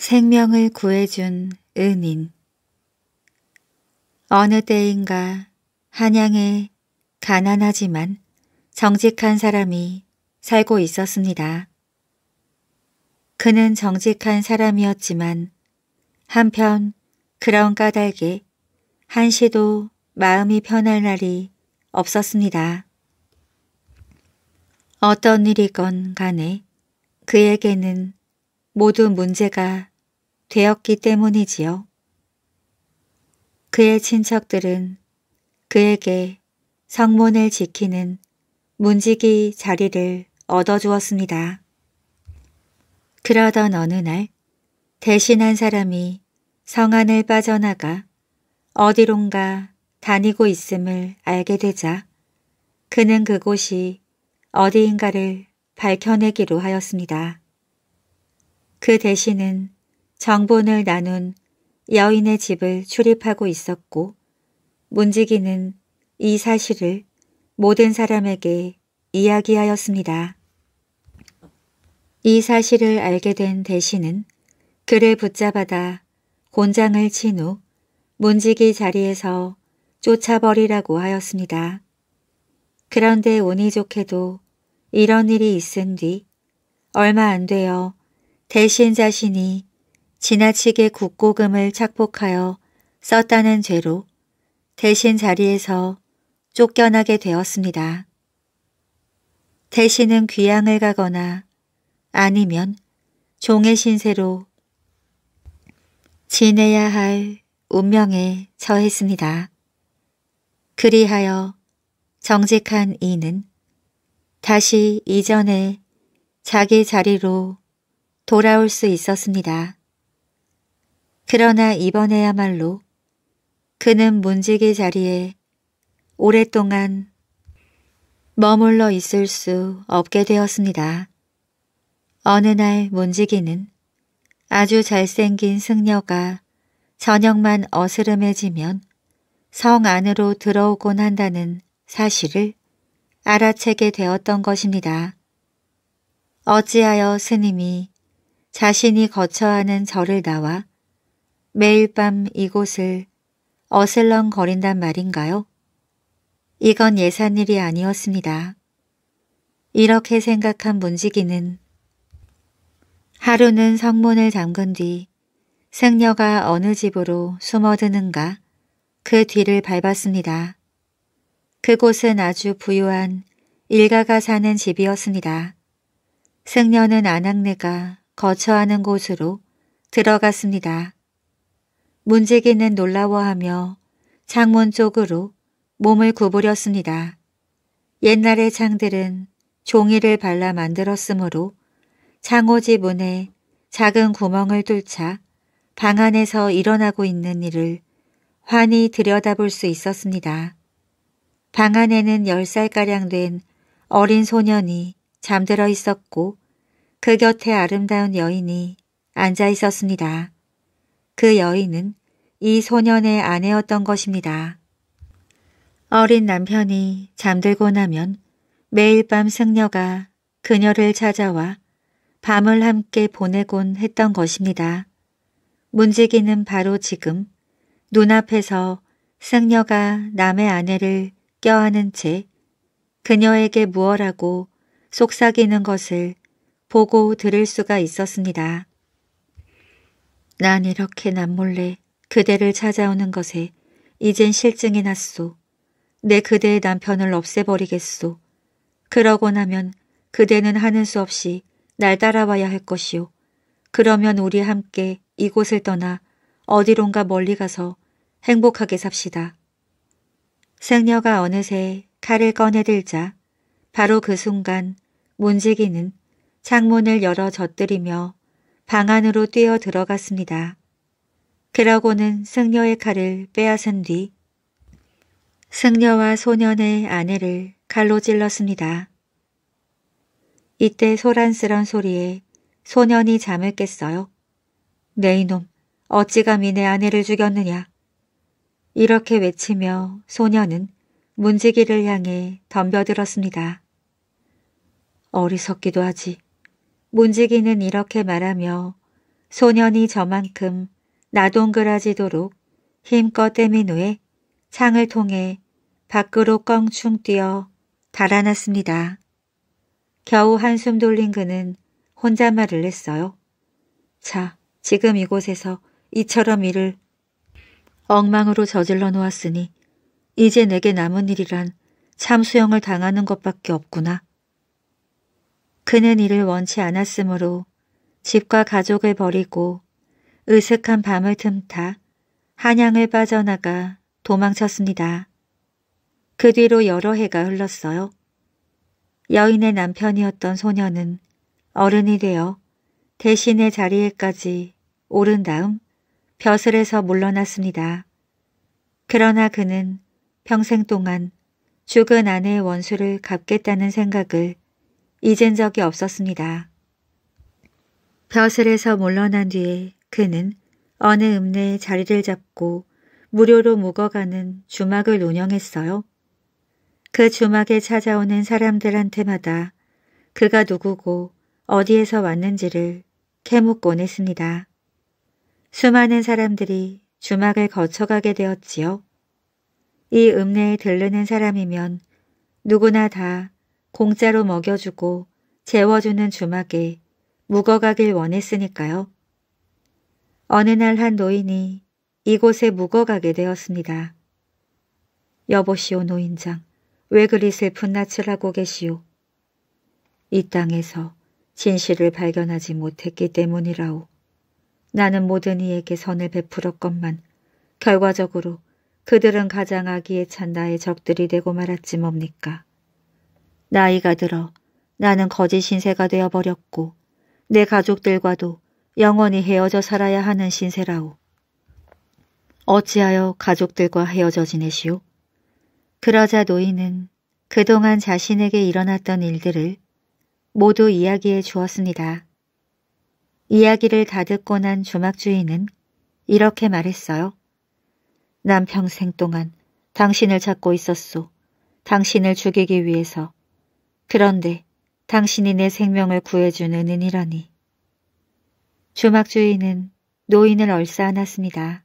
생명을 구해준 은인 어느 때인가 한양에 가난하지만 정직한 사람이 살고 있었습니다. 그는 정직한 사람이었지만 한편 그런 까닭에 한시도 마음이 편할 날이 없었습니다. 어떤 일이건 간에 그에게는 모두 문제가 되었기 때문이지요. 그의 친척들은 그에게 성문을 지키는 문지기 자리를 얻어주었습니다. 그러던 어느 날 대신한 사람이 성안을 빠져나가 어디론가 다니고 있음을 알게 되자 그는 그곳이 어디인가를 밝혀내기로 하였습니다. 그 대신은 정본을 나눈 여인의 집을 출입하고 있었고 문지기는 이 사실을 모든 사람에게 이야기하였습니다. 이 사실을 알게 된 대신은 그를 붙잡아다 곤장을 친 후 문지기 자리에서 쫓아버리라고 하였습니다. 그런데 운이 좋게도 이런 일이 있은 뒤 얼마 안 되어 대신 자신이 지나치게 국고금을 착복하여 썼다는 죄로 대신 자리에서 쫓겨나게 되었습니다. 대신은 귀양을 가거나 아니면 종의 신세로 지내야 할 운명에 처했습니다. 그리하여 정직한 이는 다시 이전에 자기 자리로 돌아올 수 있었습니다. 그러나 이번에야말로 그는 문지기 자리에 오랫동안 머물러 있을 수 없게 되었습니다. 어느 날 문지기는 아주 잘생긴 승려가 저녁만 어스름해지면 성 안으로 들어오곤 한다는 사실을 알아채게 되었던 것입니다. 어찌하여 스님이 자신이 거처하는 절을 나와 매일 밤 이곳을 어슬렁거린단 말인가요? 이건 예산일이 아니었습니다. 이렇게 생각한 문지기는 하루는 성문을 잠근 뒤 승려가 어느 집으로 숨어드는가 그 뒤를 밟았습니다. 그곳은 아주 부유한 일가가 사는 집이었습니다. 승려는 아낙네가 거처하는 곳으로 들어갔습니다. 문재기는 놀라워하며 창문 쪽으로 몸을 구부렸습니다. 옛날의 창들은 종이를 발라 만들었으므로 창호지 문에 작은 구멍을 뚫자 방 안에서 일어나고 있는 일을 환히 들여다볼 수 있었습니다. 방 안에는 10살가량 된 어린 소년이 잠들어 있었고 그 곁에 아름다운 여인이 앉아 있었습니다. 그 여인은 이 소년의 아내였던 것입니다. 어린 남편이 잠들고 나면 매일 밤 승려가 그녀를 찾아와 밤을 함께 보내곤 했던 것입니다. 문지기는 바로 지금 눈앞에서 승려가 남의 아내를 껴안은 채 그녀에게 무엇하고 속삭이는 것을 보고 들을 수가 있었습니다. 난 이렇게 남몰래 그대를 찾아오는 것에 이젠 실증이 났소. 내 그대의 남편을 없애버리겠소. 그러고 나면 그대는 하는 수 없이 날 따라와야 할 것이오. 그러면 우리 함께 이곳을 떠나 어디론가 멀리 가서 행복하게 삽시다. 생녀가 어느새 칼을 꺼내들자 바로 그 순간 문지기는 창문을 열어 젖들이며 방 안으로 뛰어 들어갔습니다. 그러고는 승려의 칼을 빼앗은 뒤 승려와 소년의 아내를 칼로 찔렀습니다. 이때 소란스런 소리에 소년이 잠을 깼어요. 네 이놈, 어찌 감히 내 아내를 죽였느냐. 이렇게 외치며 소년은 문지기를 향해 덤벼들었습니다. 어리석기도 하지. 문지기는 이렇게 말하며 소년이 저만큼 나동그라지도록 힘껏 때민 후에 창을 통해 밖으로 껑충 뛰어 달아났습니다. 겨우 한숨 돌린 그는 혼잣말을 했어요. 자, 지금 이곳에서 이처럼 일을 엉망으로 저질러 놓았으니 이제 내게 남은 일이란 참수형을 당하는 것밖에 없구나. 그는 이를 원치 않았으므로 집과 가족을 버리고 으슥한 밤을 틈타 한양을 빠져나가 도망쳤습니다. 그 뒤로 여러 해가 흘렀어요. 여인의 남편이었던 소녀는 어른이 되어 대신의 자리에까지 오른 다음 벼슬에서 물러났습니다. 그러나 그는 평생 동안 죽은 아내의 원수를 갚겠다는 생각을 잊은 적이 없었습니다. 벼슬에서 물러난 뒤에 그는 어느 읍내에 자리를 잡고 무료로 묵어가는 주막을 운영했어요. 그 주막에 찾아오는 사람들한테마다 그가 누구고 어디에서 왔는지를 캐묻곤 했습니다. 수많은 사람들이 주막을 거쳐가게 되었지요. 이 읍내에 들르는 사람이면 누구나 다 공짜로 먹여주고 재워주는 주막에 묵어가길 원했으니까요. 어느 날 한 노인이 이곳에 묵어가게 되었습니다. 여보시오 노인장, 왜 그리 슬픈 낯을 하고 계시오? 이 땅에서 진실을 발견하지 못했기 때문이라오. 나는 모든 이에게 선을 베풀었건만 결과적으로 그들은 가장 악의에 찬 나의 적들이 되고 말았지 뭡니까? 나이가 들어 나는 거짓 신세가 되어버렸고 내 가족들과도 영원히 헤어져 살아야 하는 신세라오. 어찌하여 가족들과 헤어져 지내시오? 그러자 노인은 그동안 자신에게 일어났던 일들을 모두 이야기해 주었습니다. 이야기를 다 듣고 난 조막주인은 이렇게 말했어요. 난 평생 동안 당신을 찾고 있었소. 당신을 죽이기 위해서 그런데 당신이 내 생명을 구해준 은은이라니. 주막 주인은 노인을 얼싸 안았습니다.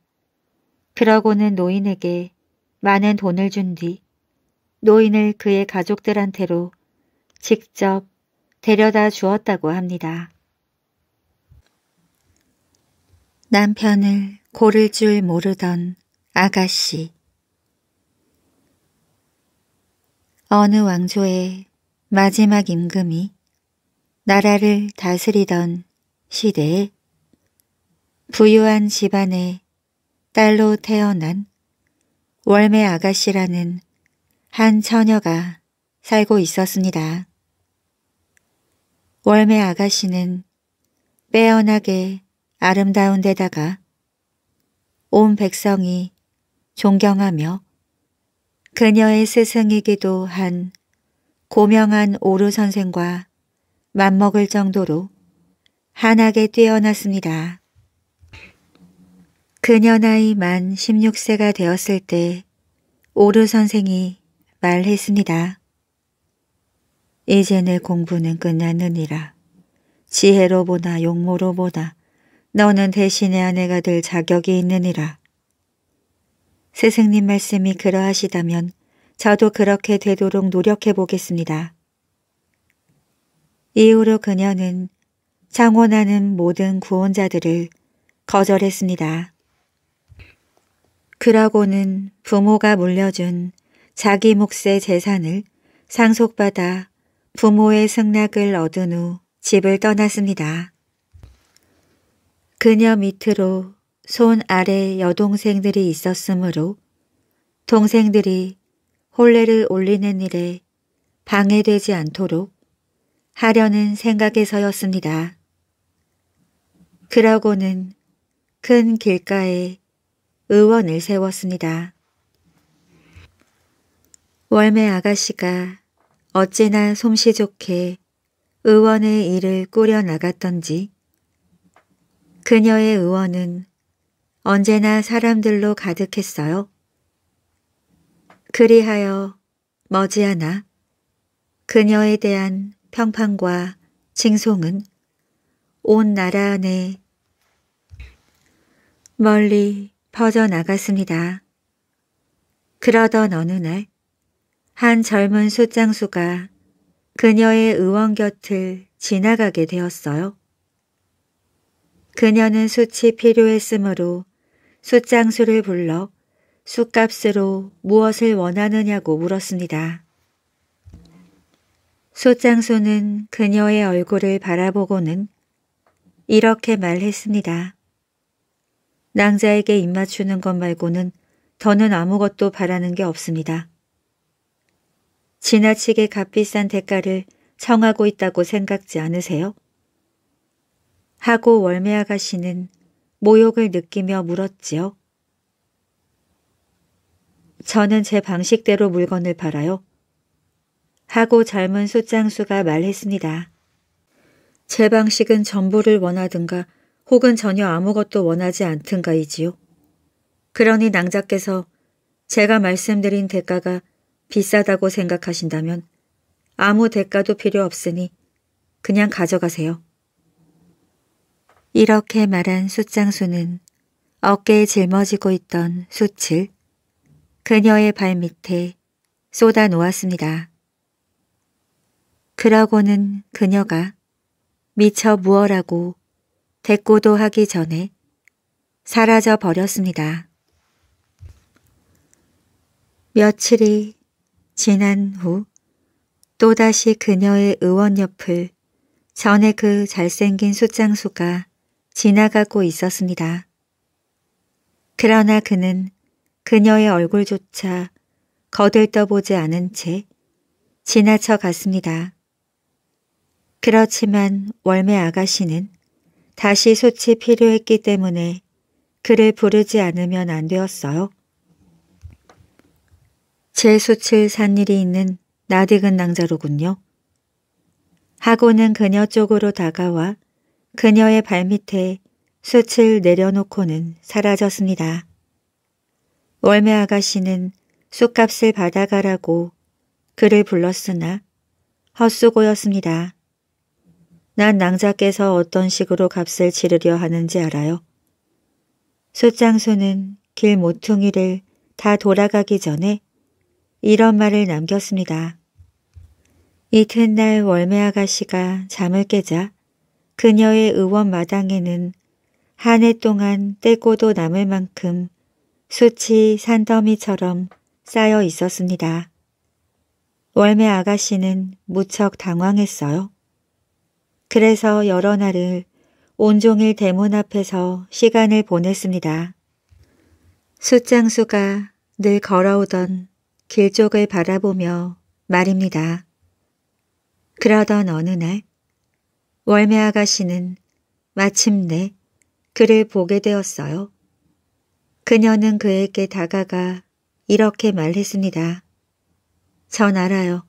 그러고는 노인에게 많은 돈을 준 뒤 노인을 그의 가족들한테로 직접 데려다 주었다고 합니다. 남편을 고를 줄 모르던 아가씨 어느 왕조의 마지막 임금이 나라를 다스리던 시대에 부유한 집안의 딸로 태어난 월매 아가씨라는 한 처녀가 살고 있었습니다. 월매 아가씨는 빼어나게 아름다운 데다가 온 백성이 존경하며 그녀의 스승이기도 한 고명한 오르 선생과 맞먹을 정도로 한하게 뛰어났습니다. 그녀 나이 만 16세가 되었을 때 오르 선생이 말했습니다. 이제 내 공부는 끝났느니라. 지혜로 보나 용모로 보나 너는 대신의 아내가 될 자격이 있느니라. 스승님 말씀이 그러하시다면 저도 그렇게 되도록 노력해 보겠습니다. 이후로 그녀는 창원하는 모든 구원자들을 거절했습니다. 그러고는 부모가 물려준 자기 몫의 재산을 상속받아 부모의 승낙을 얻은 후 집을 떠났습니다. 그녀 밑으로 손 아래 여동생들이 있었으므로 동생들이 혼례를 올리는 일에 방해되지 않도록 하려는 생각에서였습니다. 그러고는 큰 길가에 의원을 세웠습니다. 월매 아가씨가 어찌나 솜씨 좋게 의원의 일을 꾸려나갔던지 그녀의 의원은 언제나 사람들로 가득했어요. 그리하여 머지않아 그녀에 대한 평판과 징송은 온 나라 안에 멀리 퍼져나갔습니다. 그러던 어느 날 한 젊은 숫장수가 그녀의 의원 곁을 지나가게 되었어요. 그녀는 숯이 필요했으므로 숫장수를 불러 숫값으로 무엇을 원하느냐고 물었습니다. 소장소는 그녀의 얼굴을 바라보고는 이렇게 말했습니다. 낭자에게 입맞추는 것 말고는 더는 아무것도 바라는 게 없습니다. 지나치게 값비싼 대가를 청하고 있다고 생각지 않으세요? 하고 월매 아가씨는 모욕을 느끼며 물었지요. 저는 제 방식대로 물건을 팔아요. 하고 젊은 숫장수가 말했습니다. 제 방식은 전부를 원하든가 혹은 전혀 아무것도 원하지 않든가이지요. 그러니 낭자께서 제가 말씀드린 대가가 비싸다고 생각하신다면 아무 대가도 필요 없으니 그냥 가져가세요. 이렇게 말한 숫장수는 어깨에 짊어지고 있던 수칠, 그녀의 발밑에 쏟아 놓았습니다. 그러고는 그녀가 미처 무어라고 대꾸도 하기 전에 사라져 버렸습니다. 며칠이 지난 후 또다시 그녀의 의원 옆을 전에 그 잘생긴 숫장수가 지나가고 있었습니다. 그러나 그는 그녀의 얼굴조차 거들떠보지 않은 채 지나쳐 갔습니다. 그렇지만 월매 아가씨는 다시 솥이 필요했기 때문에 그를 부르지 않으면 안 되었어요. 제 솥을 산 일이 있는 나디은 낭자로군요. 하고는 그녀 쪽으로 다가와 그녀의 발밑에 숯을 내려놓고는 사라졌습니다. 월매 아가씨는 쑥값을 받아가라고 그를 불렀으나 헛수고였습니다. 난 낭자께서 어떤 식으로 값을 치르려 하는지 알아요. 숫장수는 길 모퉁이를 다 돌아가기 전에 이런 말을 남겼습니다. 이튿날 월매 아가씨가 잠을 깨자 그녀의 의원 마당에는 한 해 동안 떼고도 남을 만큼 수치 산더미처럼 쌓여 있었습니다. 월매 아가씨는 무척 당황했어요. 그래서 여러 날을 온종일 대문 앞에서 시간을 보냈습니다. 숫장수가 늘 걸어오던 길 쪽을 바라보며 말입니다. 그러던 어느 날 월매 아가씨는 마침내 그를 보게 되었어요. 그녀는 그에게 다가가 이렇게 말했습니다. 전 알아요.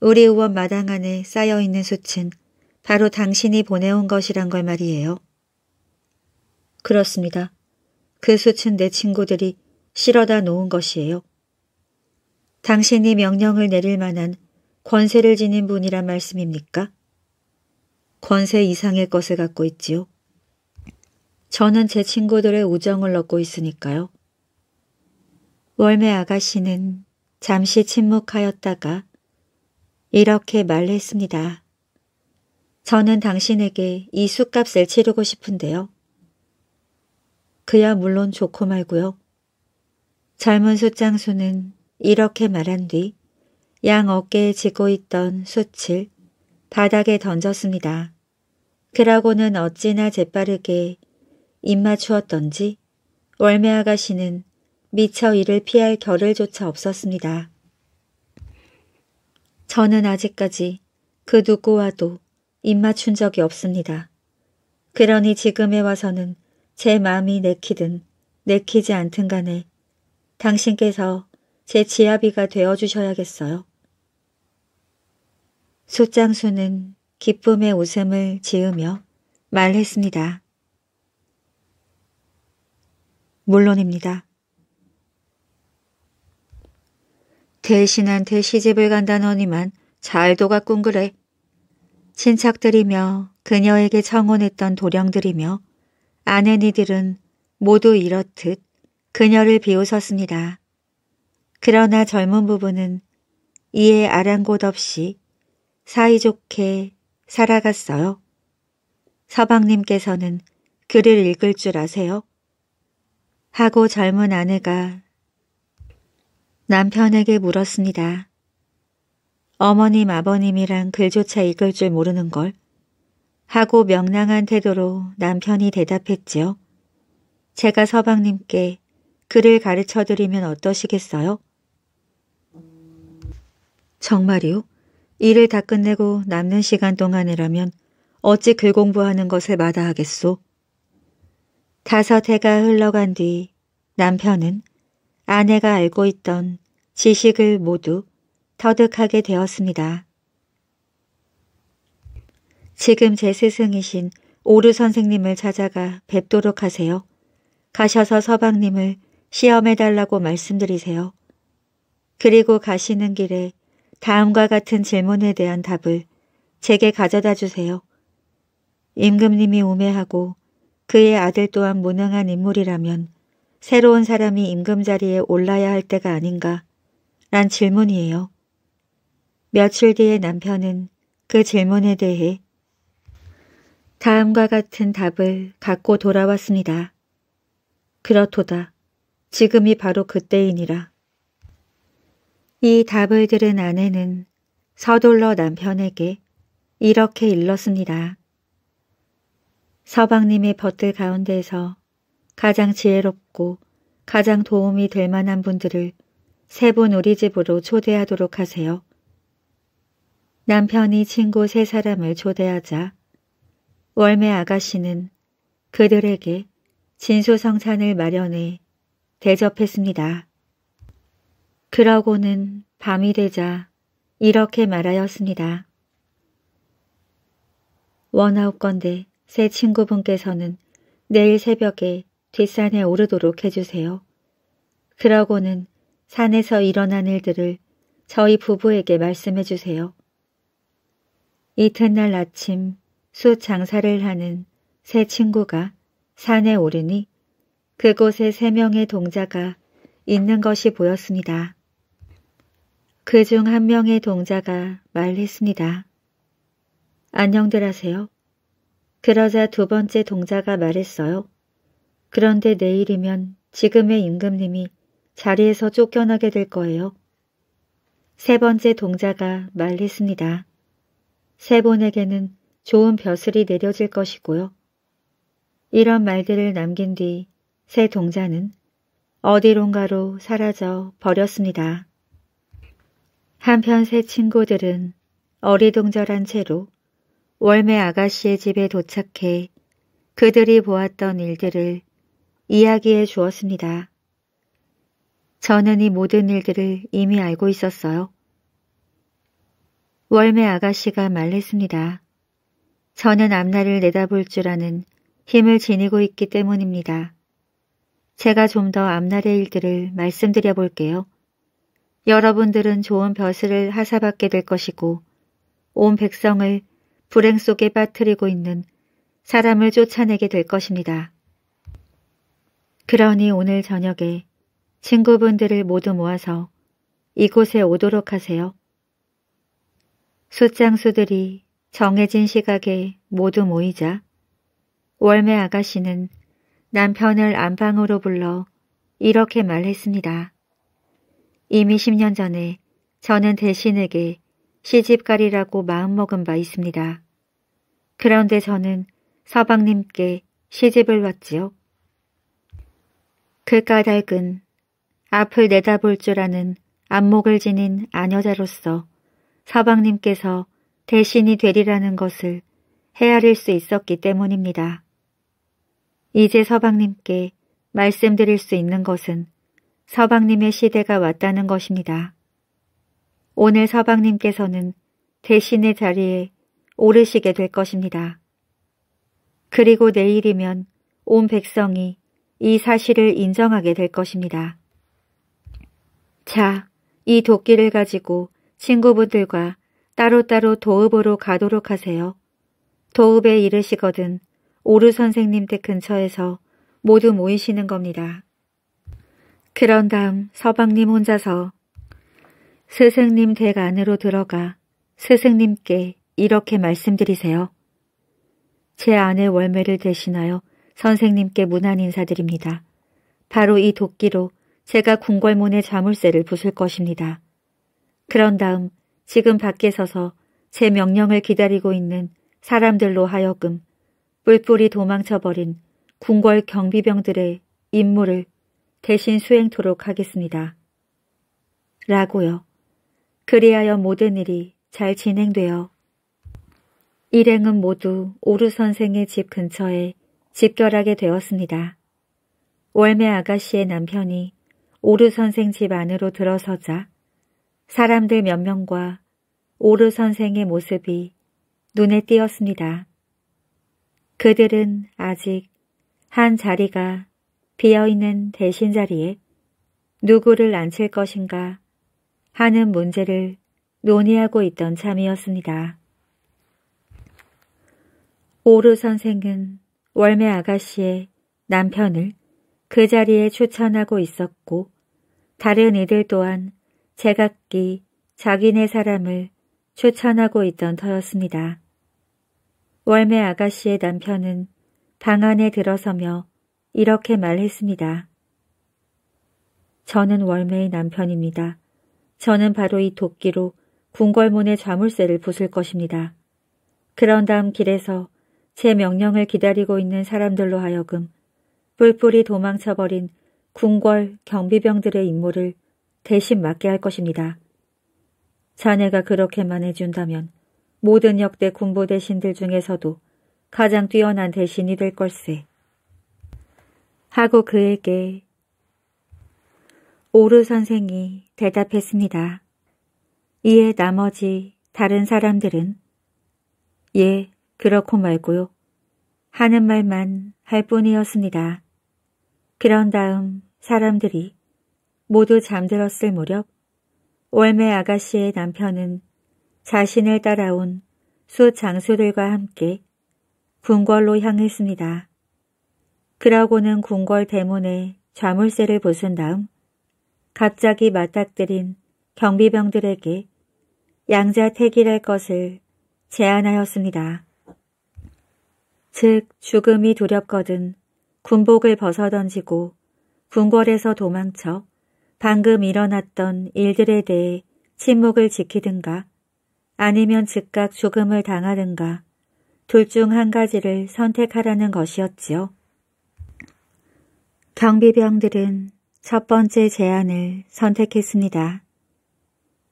우리 의원 마당 안에 쌓여있는 숯은 바로 당신이 보내온 것이란 걸 말이에요. 그렇습니다. 그 숯은 내 친구들이 실어다 놓은 것이에요. 당신이 명령을 내릴 만한 권세를 지닌 분이란 말씀입니까? 권세 이상의 것을 갖고 있지요. 저는 제 친구들의 우정을 얻고 있으니까요. 월매 아가씨는 잠시 침묵하였다가 이렇게 말했습니다. 저는 당신에게 이 쇳값을 치르고 싶은데요. 그야 물론 좋고 말고요. 젊은 숫장수는 이렇게 말한 뒤 양 어깨에 지고 있던 숯을 바닥에 던졌습니다. 그러고는 어찌나 재빠르게 입맞추었던지 월매 아가씨는 미처 이를 피할 겨를조차 없었습니다. 저는 아직까지 그 누구와도 입맞춘 적이 없습니다. 그러니 지금에 와서는 제 마음이 내키든 내키지 않든 간에 당신께서 제 지아비가 되어주셔야겠어요. 소장수는 기쁨의 웃음을 지으며 말했습니다. 물론입니다. 대신한테 시집을 간다너니만 잘도가 꿍그래. 친척들이며 그녀에게 청혼했던 도령들이며 아내 니들은 모두 이렇듯 그녀를 비웃었습니다. 그러나 젊은 부부는 이에 아랑곳 없이 사이좋게 살아갔어요. 서방님께서는 글을 읽을 줄 아세요? 하고 젊은 아내가 남편에게 물었습니다. 어머님 아버님이란 글조차 읽을 줄 모르는 걸 하고 명랑한 태도로 남편이 대답했지요. 제가 서방님께 글을 가르쳐드리면 어떠시겠어요? 정말요 일을 다 끝내고 남는 시간 동안이라면 어찌 글 공부하는 것에 마다하겠소? 다섯 해가 흘러간 뒤 남편은 아내가 알고 있던 지식을 모두 터득하게 되었습니다. 지금 제 스승이신 오르 선생님을 찾아가 뵙도록 하세요. 가셔서 서방님을 시험해달라고 말씀드리세요. 그리고 가시는 길에 다음과 같은 질문에 대한 답을 제게 가져다 주세요. 임금님이 우매하고 그의 아들 또한 무능한 인물이라면 새로운 사람이 임금 자리에 올라야 할 때가 아닌가? 란 질문이에요. 며칠 뒤에 남편은 그 질문에 대해 다음과 같은 답을 갖고 돌아왔습니다. 그렇도다. 지금이 바로 그때이니라. 이 답을 들은 아내는 서둘러 남편에게 이렇게 일렀습니다. 서방님이 벗들 가운데서 가장 지혜롭고 가장 도움이 될 만한 분들을 세 분 우리 집으로 초대하도록 하세요. 남편이 친구 세 사람을 초대하자 월매 아가씨는 그들에게 진수성찬을 마련해 대접했습니다. 그러고는 밤이 되자 이렇게 말하였습니다. 원하옵건데 새 친구분께서는 내일 새벽에 뒷산에 오르도록 해주세요. 그러고는 산에서 일어난 일들을 저희 부부에게 말씀해 주세요. 이튿날 아침 숫 장사를 하는 새 친구가 산에 오르니 그곳에 세 명의 동자가 있는 것이 보였습니다. 그 중 한 명의 동자가 말했습니다. 안녕들 하세요. 그러자 두 번째 동자가 말했어요. 그런데 내일이면 지금의 임금님이 자리에서 쫓겨나게 될 거예요. 세 번째 동자가 말했습니다. 세 분에게는 좋은 벼슬이 내려질 것이고요. 이런 말들을 남긴 뒤 세 동자는 어디론가로 사라져 버렸습니다. 한편 세 친구들은 어리둥절한 채로 월매 아가씨의 집에 도착해 그들이 보았던 일들을 이야기해 주었습니다. 저는 이 모든 일들을 이미 알고 있었어요. 월매 아가씨가 말했습니다. 저는 앞날을 내다볼 줄 아는 힘을 지니고 있기 때문입니다. 제가 좀 더 앞날의 일들을 말씀드려 볼게요. 여러분들은 좋은 벼슬을 하사받게 될 것이고 온 백성을 불행 속에 빠뜨리고 있는 사람을 쫓아내게 될 것입니다. 그러니 오늘 저녁에 친구분들을 모두 모아서 이곳에 오도록 하세요. 숫장수들이 정해진 시각에 모두 모이자 월매 아가씨는 남편을 안방으로 불러 이렇게 말했습니다. 이미 10년 전에 저는 대신에게 시집가리라고 마음먹은 바 있습니다. 그런데 저는 서방님께 시집을 왔지요. 그 까닭은 앞을 내다볼 줄 아는 안목을 지닌 아녀자로서 서방님께서 대신이 되리라는 것을 헤아릴 수 있었기 때문입니다. 이제 서방님께 말씀드릴 수 있는 것은 서방님의 시대가 왔다는 것입니다. 오늘 서방님께서는 대신의 자리에 오르시게 될 것입니다. 그리고 내일이면 온 백성이 이 사실을 인정하게 될 것입니다. 자, 이 도끼를 가지고 친구분들과 따로따로 도읍으로 가도록 하세요. 도읍에 이르시거든 오르 선생님 댁 근처에서 모두 모이시는 겁니다. 그런 다음 서방님 혼자서 스승님 댁 안으로 들어가 스승님께 이렇게 말씀드리세요. 제 아내 월매를 대신하여 선생님께 무난 인사드립니다. 바로 이 도끼로 제가 궁궐문의 자물쇠를 부술 것입니다. 그런 다음 지금 밖에 서서 제 명령을 기다리고 있는 사람들로 하여금 뿔뿔이 도망쳐버린 궁궐 경비병들의 임무를 대신 수행토록 하겠습니다. 라고요. 그리하여 모든 일이 잘 진행되어 일행은 모두 오르 선생의 집 근처에 집결하게 되었습니다. 월매 아가씨의 남편이 오르 선생 집 안으로 들어서자 사람들 몇 명과 오르 선생의 모습이 눈에 띄었습니다. 그들은 아직 한 자리가 비어있는 대신 자리에 누구를 앉힐 것인가 하는 문제를 논의하고 있던 참이었습니다. 오르 선생은 월매 아가씨의 남편을 그 자리에 추천하고 있었고 다른 이들 또한 제각기 자기네 사람을 추천하고 있던 터였습니다. 월매 아가씨의 남편은 방 안에 들어서며 이렇게 말했습니다. 저는 월매의 남편입니다. 저는 바로 이 도끼로 궁궐문의 자물쇠를 부술 것입니다. 그런 다음 길에서 제 명령을 기다리고 있는 사람들로 하여금 뿔뿔이 도망쳐버린 궁궐 경비병들의 임무를 대신 맡게 할 것입니다. 자네가 그렇게만 해준다면 모든 역대 군부 대신들 중에서도 가장 뛰어난 대신이 될 걸세. 하고 그에게 오르 선생이 대답했습니다. 이에 나머지 다른 사람들은 예, 그렇고 말고요. 하는 말만 할 뿐이었습니다. 그런 다음 사람들이 모두 잠들었을 무렵 월매 아가씨의 남편은 자신을 따라온 수 장수들과 함께 궁궐로 향했습니다. 그러고는 궁궐 대문에 좌물쇠를 부순 다음 갑자기 맞닥뜨린 경비병들에게 양자택일할 것을 제안하였습니다. 즉 죽음이 두렵거든 군복을 벗어던지고 궁궐에서 도망쳐 방금 일어났던 일들에 대해 침묵을 지키든가 아니면 즉각 죽음을 당하든가 둘 중 한 가지를 선택하라는 것이었지요. 경비병들은 첫 번째 제안을 선택했습니다.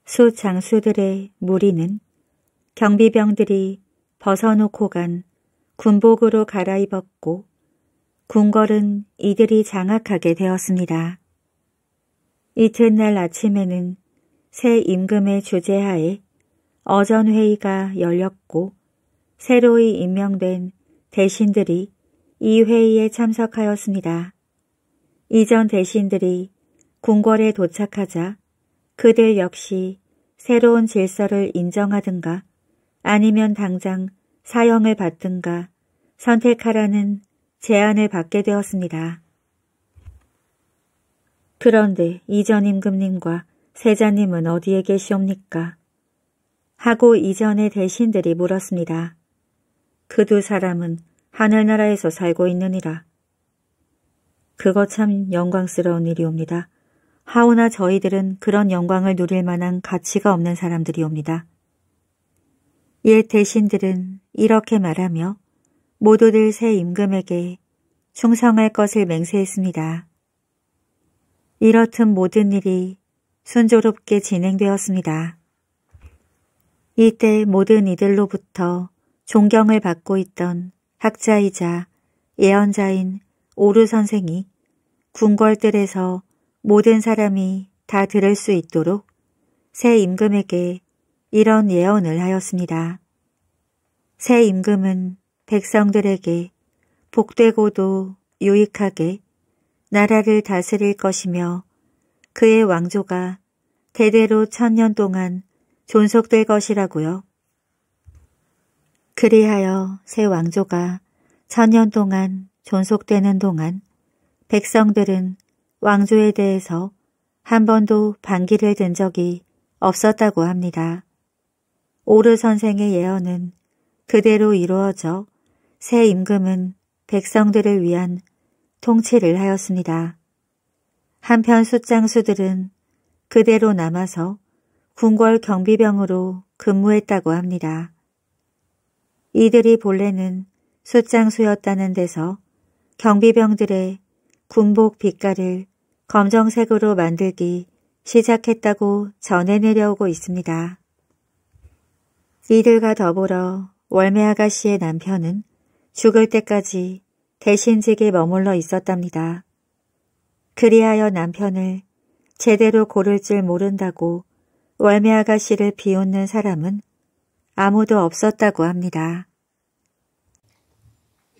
수 장수들의 무리는 경비병들이 벗어놓고 간 군복으로 갈아입었고 궁궐은 이들이 장악하게 되었습니다. 이튿날 아침에는 새 임금의 주제하에 어전회의가 열렸고 새로이 임명된 대신들이 이 회의에 참석하였습니다. 이전 대신들이 궁궐에 도착하자 그들 역시 새로운 질서를 인정하든가 아니면 당장 사형을 받든가 선택하라는 제안을 받게 되었습니다. 그런데 이전 임금님과 세자님은 어디에 계시옵니까? 하고 이전의 대신들이 물었습니다. 그 두 사람은 하늘나라에서 살고 있느니라 그거 참 영광스러운 일이옵니다. 하오나 저희들은 그런 영광을 누릴 만한 가치가 없는 사람들이옵니다. 옛 대신들은 이렇게 말하며 모두들 새 임금에게 충성할 것을 맹세했습니다. 이렇듯 모든 일이 순조롭게 진행되었습니다. 이때 모든 이들로부터 존경을 받고 있던 학자이자 예언자인 오르 선생이 궁궐들에서 모든 사람이 다 들을 수 있도록 새 임금에게 이런 예언을 하였습니다. 새 임금은 백성들에게 복되고도 유익하게 나라를 다스릴 것이며 그의 왕조가 대대로 천년 동안 존속될 것이라고요. 그리하여 새 왕조가 천년 동안 존속되는 동안 백성들은 왕조에 대해서 한 번도 반기를 든 적이 없었다고 합니다. 오르 선생의 예언은 그대로 이루어져 새 임금은 백성들을 위한 통치를 하였습니다. 한편 숫장수들은 그대로 남아서 궁궐 경비병으로 근무했다고 합니다. 이들이 본래는 숫장수였다는 데서 경비병들의 군복 빛깔을 검정색으로 만들기 시작했다고 전해 내려오고 있습니다. 이들과 더불어 월매 아가씨의 남편은 죽을 때까지 대신직에 머물러 있었답니다. 그리하여 남편을 제대로 고를 줄 모른다고 월매 아가씨를 비웃는 사람은 아무도 없었다고 합니다.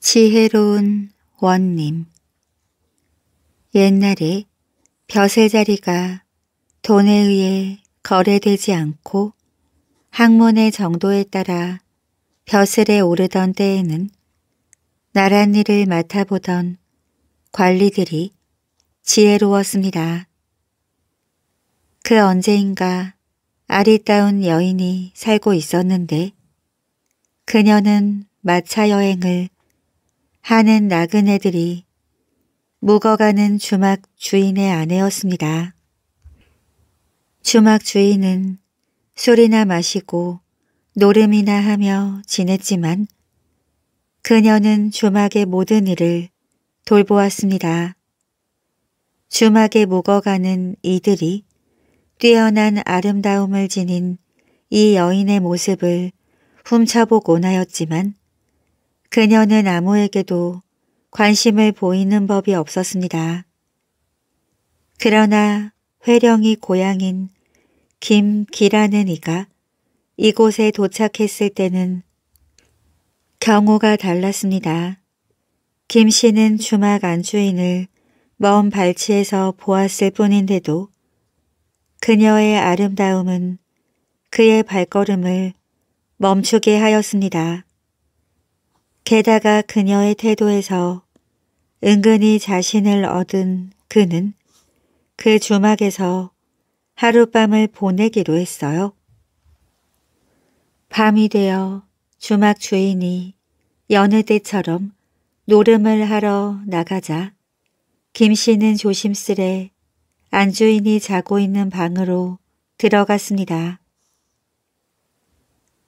지혜로운 원님 옛날에 벼슬 자리가 돈에 의해 거래되지 않고 학문의 정도에 따라 벼슬에 오르던 때에는 나란 일을 맡아보던 관리들이 지혜로웠습니다. 그 언제인가 아리따운 여인이 살고 있었는데 그녀는 마차 여행을 하는 나그네들이 묵어가는 주막 주인의 아내였습니다. 주막 주인은 술이나 마시고 노름이나 하며 지냈지만 그녀는 주막의 모든 일을 돌보았습니다. 주막에 묵어가는 이들이 뛰어난 아름다움을 지닌 이 여인의 모습을 훔쳐보곤 하였지만 그녀는 아무에게도 관심을 보이는 법이 없었습니다. 그러나 회령이 고향인 김기라는 이가 이곳에 도착했을 때는 경우가 달랐습니다. 김 씨는 주막 안주인을 먼 발치에서 보았을 뿐인데도 그녀의 아름다움은 그의 발걸음을 멈추게 하였습니다. 게다가 그녀의 태도에서 은근히 자신을 얻은 그는 그 주막에서 하룻밤을 보내기로 했어요. 밤이 되어 주막 주인이 여느 때처럼 노름을 하러 나가자 김 씨는 조심스레 안주인이 자고 있는 방으로 들어갔습니다.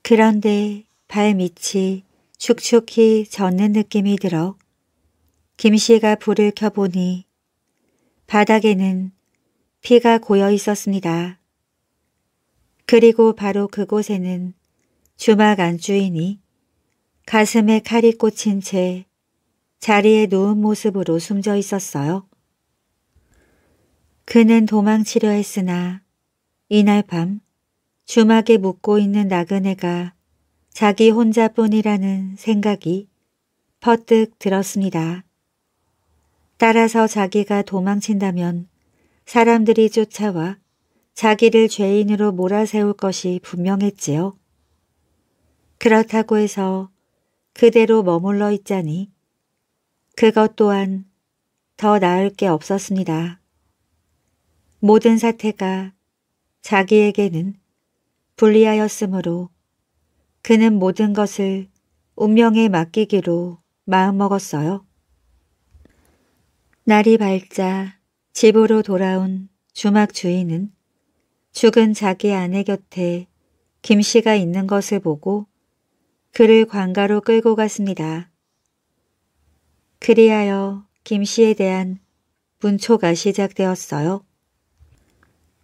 그런데 발밑이 축축히 젖는 느낌이 들어 김씨가 불을 켜보니 바닥에는 피가 고여 있었습니다. 그리고 바로 그곳에는 주막 안주인이 가슴에 칼이 꽂힌 채 자리에 누운 모습으로 숨져 있었어요. 그는 도망치려 했으나 이날 밤 주막에 묵고 있는 나그네가 자기 혼자뿐이라는 생각이 퍼뜩 들었습니다. 따라서 자기가 도망친다면 사람들이 쫓아와 자기를 죄인으로 몰아세울 것이 분명했지요. 그렇다고 해서 그대로 머물러 있자니 그것 또한 더 나을 게 없었습니다. 모든 사태가 자기에게는 불리하였으므로 그는 모든 것을 운명에 맡기기로 마음먹었어요. 날이 밝자 집으로 돌아온 주막 주인은 죽은 자기 아내 곁에 김 씨가 있는 것을 보고 그를 관가로 끌고 갔습니다. 그리하여 김 씨에 대한 문초가 시작되었어요.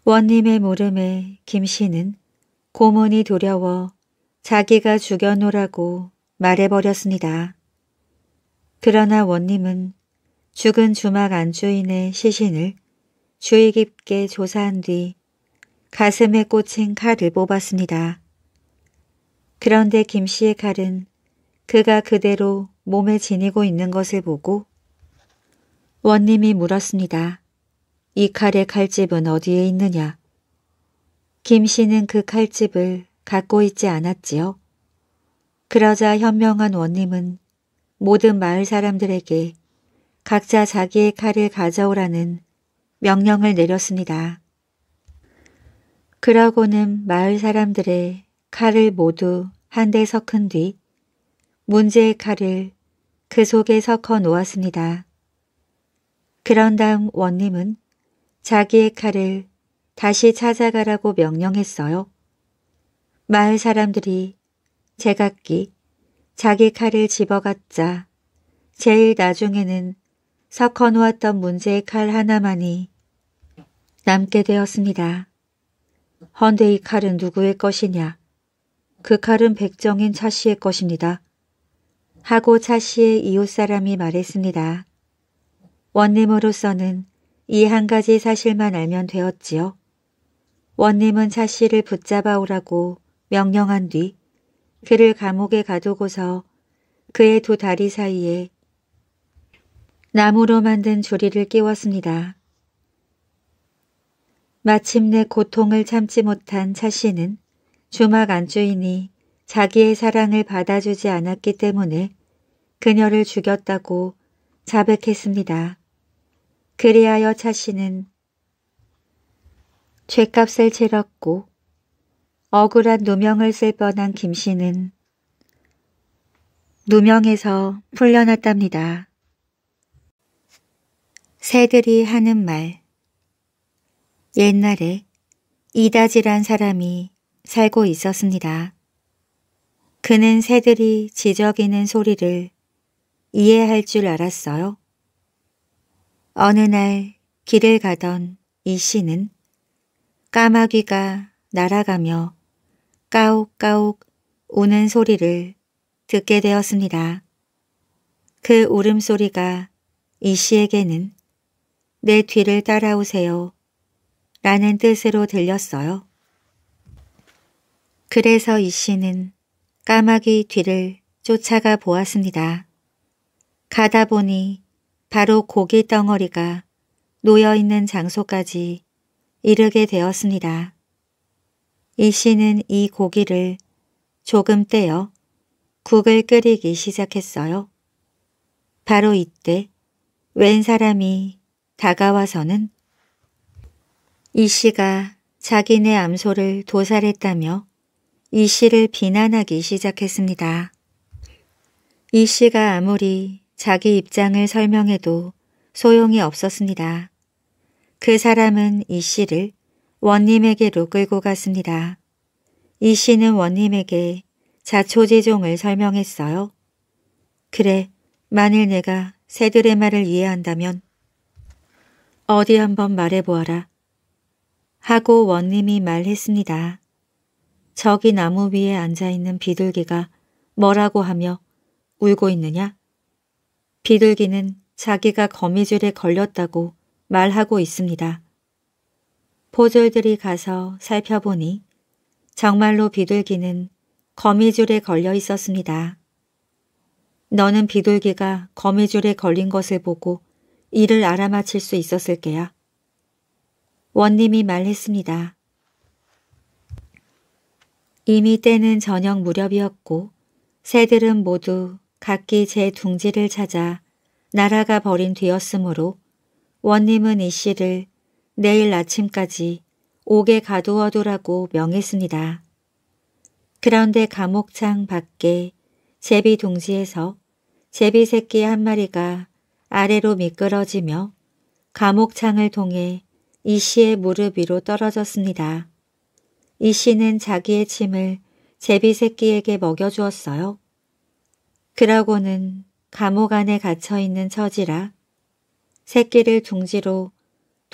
원님의 물음에 김 씨는 고문이 두려워 자기가 죽여놓으라고 말해버렸습니다. 그러나 원님은 죽은 주막 안주인의 시신을 주의 깊게 조사한 뒤 가슴에 꽂힌 칼을 뽑았습니다. 그런데 김 씨의 칼은 그가 그대로 몸에 지니고 있는 것을 보고 원님이 물었습니다. 이 칼의 칼집은 어디에 있느냐? 김 씨는 그 칼집을 갖고 있지 않았지요. 그러자 현명한 원님은 모든 마을 사람들에게 각자 자기의 칼을 가져오라는 명령을 내렸습니다. 그러고는 마을 사람들의 칼을 모두 한 대 섞은 뒤 문제의 칼을 그 속에 섞어 놓았습니다. 그런 다음 원님은 자기의 칼을 다시 찾아가라고 명령했어요. 마을 사람들이 제각기 자기 칼을 집어갔자 제일 나중에는 섞어놓았던 문제의 칼 하나만이 남게 되었습니다. 헌데 이 칼은 누구의 것이냐? 그 칼은 백정인 차씨의 것입니다. 하고 차씨의 이웃 사람이 말했습니다. 원님으로서는 이 한 가지 사실만 알면 되었지요. 원님은 차씨를 붙잡아 오라고 명령한 뒤 그를 감옥에 가두고서 그의 두 다리 사이에 나무로 만든 조리를 끼웠습니다. 마침내 고통을 참지 못한 차씨는 주막 안주인이 자기의 사랑을 받아주지 않았기 때문에 그녀를 죽였다고 자백했습니다. 그리하여 차씨는 죄값을 치렀고 억울한 누명을 쓸 뻔한 김씨는 누명에서 풀려났답니다. 새들이 하는 말 옛날에 이다지란 사람이 살고 있었습니다. 그는 새들이 지저귀는 소리를 이해할 줄 알았어요. 어느 날 길을 가던 이 씨는 까마귀가 날아가며 까옥까옥 우는 소리를 듣게 되었습니다. 그 울음소리가 이 씨에게는 내 뒤를 따라오세요 라는 뜻으로 들렸어요. 그래서 이 씨는 까마귀 뒤를 쫓아가 보았습니다. 가다 보니 바로 고기 덩어리가 놓여있는 장소까지 이르게 되었습니다. 이 씨는 이 고기를 조금 떼어 국을 끓이기 시작했어요. 바로 이때 웬 사람이 다가와서는 이 씨가 자기네 암소를 도살했다며 이 씨를 비난하기 시작했습니다. 이 씨가 아무리 자기 입장을 설명해도 소용이 없었습니다. 그 사람은 이 씨를 원님에게로 끌고 갔습니다. 이 씨는 원님에게 자초지종을 설명했어요. 그래, 만일 내가 새들의 말을 이해한다면 어디 한번 말해보아라. 하고 원님이 말했습니다. 저기 나무 위에 앉아있는 비둘기가 뭐라고 하며 울고 있느냐? 비둘기는 자기가 거미줄에 걸렸다고 말하고 있습니다. 포졸들이 가서 살펴보니 정말로 비둘기는 거미줄에 걸려 있었습니다. 너는 비둘기가 거미줄에 걸린 것을 보고 이를 알아맞힐 수 있었을 게요 원님이 말했습니다. 이미 때는 저녁 무렵이었고 새들은 모두 각기 제 둥지를 찾아 날아가 버린 뒤였으므로 원님은 이 씨를 내일 아침까지 옥에 가두어두라고 명했습니다. 그런데 감옥창 밖에 제비 동지에서 제비 새끼 한 마리가 아래로 미끄러지며 감옥창을 통해 이 씨의 무릎 위로 떨어졌습니다. 이 씨는 자기의 침을 제비 새끼에게 먹여주었어요. 그러고는 감옥 안에 갇혀있는 처지라 새끼를 둥지로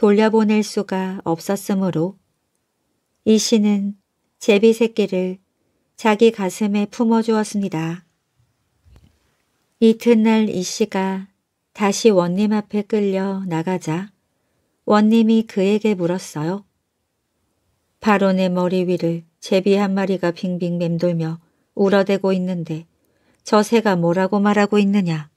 돌려보낼 수가 없었으므로 이 씨는 제비 새끼를 자기 가슴에 품어주었습니다. 이튿날 이 씨가 다시 원님 앞에 끌려 나가자 원님이 그에게 물었어요. 바론의 머리 위를 제비 한 마리가 빙빙 맴돌며 울어대고 있는데 저 새가 뭐라고 말하고 있느냐.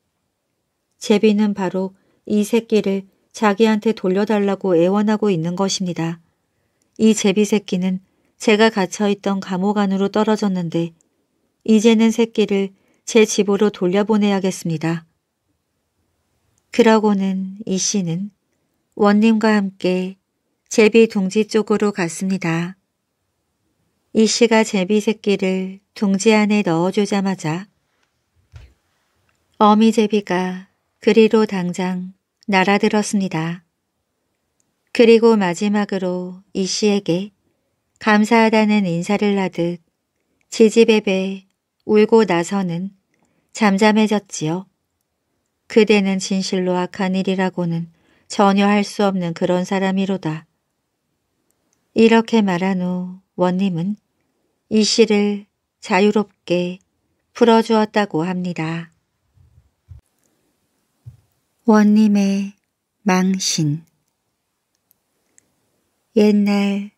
제비는 바로 이 새끼를 자기한테 돌려달라고 애원하고 있는 것입니다. 이 제비 새끼는 제가 갇혀있던 감옥 안으로 떨어졌는데 이제는 새끼를 제 집으로 돌려보내야겠습니다. 그러고는 이 씨는 원님과 함께 제비 둥지 쪽으로 갔습니다. 이 씨가 제비 새끼를 둥지 안에 넣어주자마자 어미 제비가 그리로 당장 날아들었습니다. 그리고 마지막으로 이 씨에게 감사하다는 인사를 하듯 지지배배 울고 나서는 잠잠해졌지요. 그대는 진실로 악한 일이라고는 전혀 할 수 없는 그런 사람이로다. 이렇게 말한 후 원님은 이 씨를 자유롭게 풀어주었다고 합니다. 원님의 망신 옛날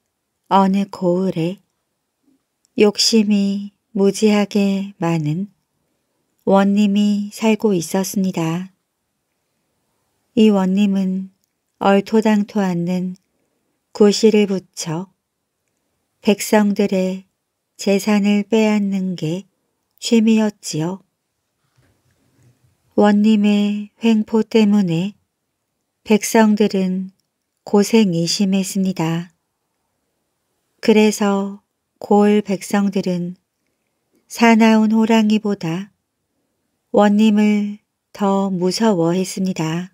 어느 고을에 욕심이 무지하게 많은 원님이 살고 있었습니다. 이 원님은 얼토당토 않는 구실을 붙여 백성들의 재산을 빼앗는 게 취미였지요. 원님의 횡포 때문에 백성들은 고생이 심했습니다. 그래서 골 백성들은 사나운 호랑이보다 원님을 더 무서워했습니다.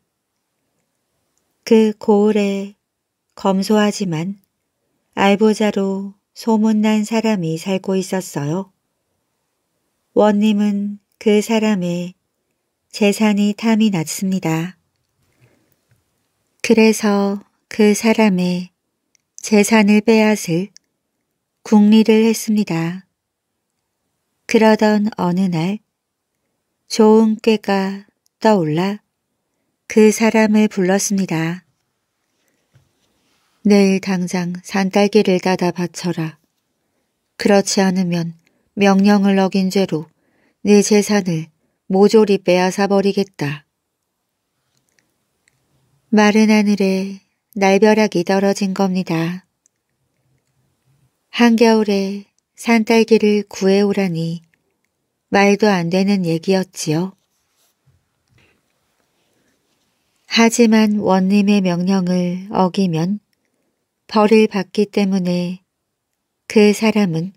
그 고을에 검소하지만 알보자로 소문난 사람이 살고 있었어요. 원님은 그 사람의 재산이 탐이 났습니다. 그래서 그 사람의 재산을 빼앗을 궁리를 했습니다. 그러던 어느 날 좋은 꾀가 떠올라 그 사람을 불렀습니다. 내일 당장 산딸기를 따다 바쳐라. 그렇지 않으면 명령을 어긴 죄로 네 재산을 모조리 빼앗아 버리겠다. 마른 하늘에 날벼락이 떨어진 겁니다. 한겨울에 산딸기를 구해오라니 말도 안 되는 얘기였지요. 하지만 원님의 명령을 어기면 벌을 받기 때문에 그 사람은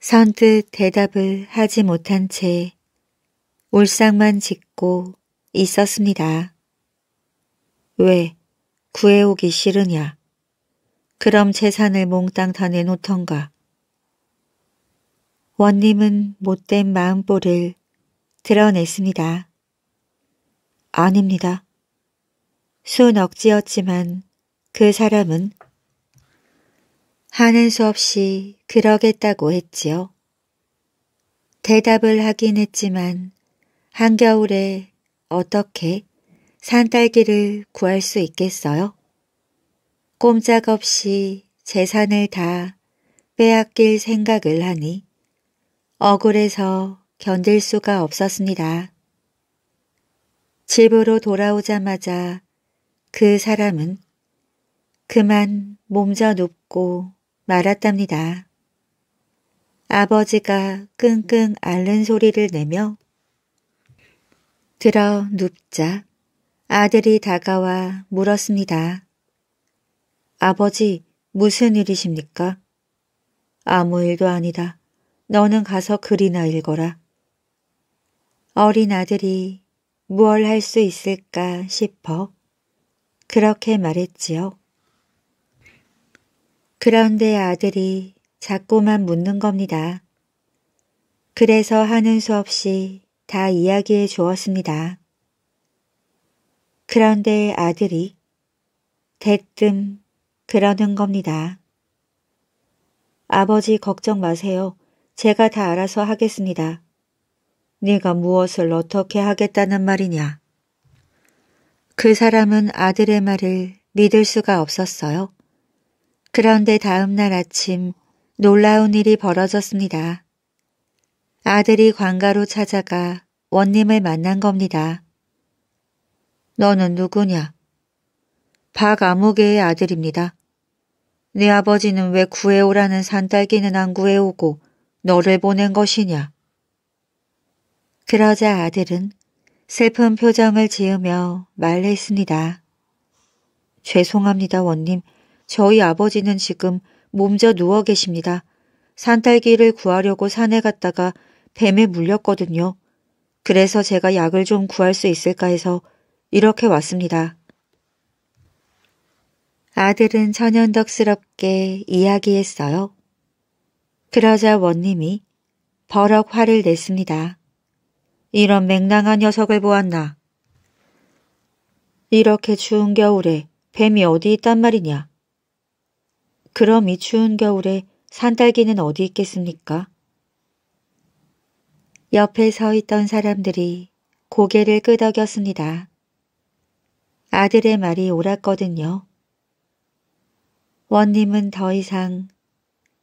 선뜻 대답을 하지 못한 채 울상만 짓고 있었습니다. 왜 구해오기 싫으냐? 그럼 재산을 몽땅 다 내놓던가. 원님은 못된 마음보를 드러냈습니다. 아닙니다. 순 억지였지만 그 사람은 하는 수 없이 그러겠다고 했지요. 대답을 하긴 했지만 한겨울에 어떻게 산딸기를 구할 수 있겠어요? 꼼짝없이 재산을 다 빼앗길 생각을 하니 억울해서 견딜 수가 없었습니다. 집으로 돌아오자마자 그 사람은 그만 몸져 눕고 말았답니다. 아버지가 끙끙 앓는 소리를 내며 들어 눕자 아들이 다가와 물었습니다. 아버지, 무슨 일이십니까? 아무 일도 아니다. 너는 가서 글이나 읽어라. 어린 아들이 무얼 할수 있을까 싶어 그렇게 말했지요. 그런데 아들이 자꾸만 묻는 겁니다. 그래서 하는 수 없이 다 이야기해 주었습니다. 그런데 아들이 대뜸 그러는 겁니다. 아버지 걱정 마세요. 제가 다 알아서 하겠습니다. 네가 무엇을 어떻게 하겠다는 말이냐. 그 사람은 아들의 말을 믿을 수가 없었어요. 그런데 다음날 아침 놀라운 일이 벌어졌습니다. 아들이 관가로 찾아가 원님을 만난 겁니다. 너는 누구냐? 박아무개의 아들입니다. 네 아버지는 왜 구해오라는 산딸기는 안 구해오고 너를 보낸 것이냐? 그러자 아들은 슬픈 표정을 지으며 말했습니다. 죄송합니다, 원님. 저희 아버지는 지금 몸져 누워 계십니다. 산딸기를 구하려고 산에 갔다가 뱀에 물렸거든요. 그래서 제가 약을 좀 구할 수 있을까 해서 이렇게 왔습니다. 아들은 천연덕스럽게 이야기했어요. 그러자 원님이 버럭 화를 냈습니다. 이런 맹랑한 녀석을 보았나. 이렇게 추운 겨울에 뱀이 어디 있단 말이냐. 그럼 이 추운 겨울에 산딸기는 어디 있겠습니까? 옆에 서 있던 사람들이 고개를 끄덕였습니다. 아들의 말이 옳았거든요. 원님은 더 이상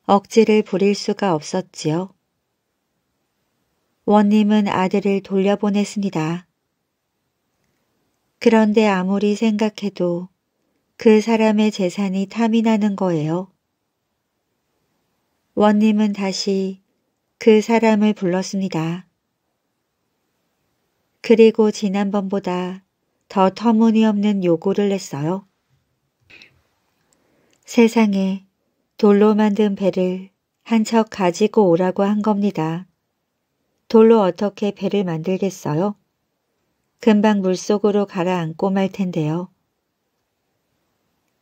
억지를 부릴 수가 없었지요. 원님은 아들을 돌려보냈습니다. 그런데 아무리 생각해도 그 사람의 재산이 탐이 나는 거예요. 원님은 다시 그 사람을 불렀습니다. 그리고 지난번보다 더 터무니없는 요구를 했어요 세상에 돌로 만든 배를 한 척 가지고 오라고 한 겁니다. 돌로 어떻게 배를 만들겠어요? 금방 물속으로 가라앉고 말 텐데요.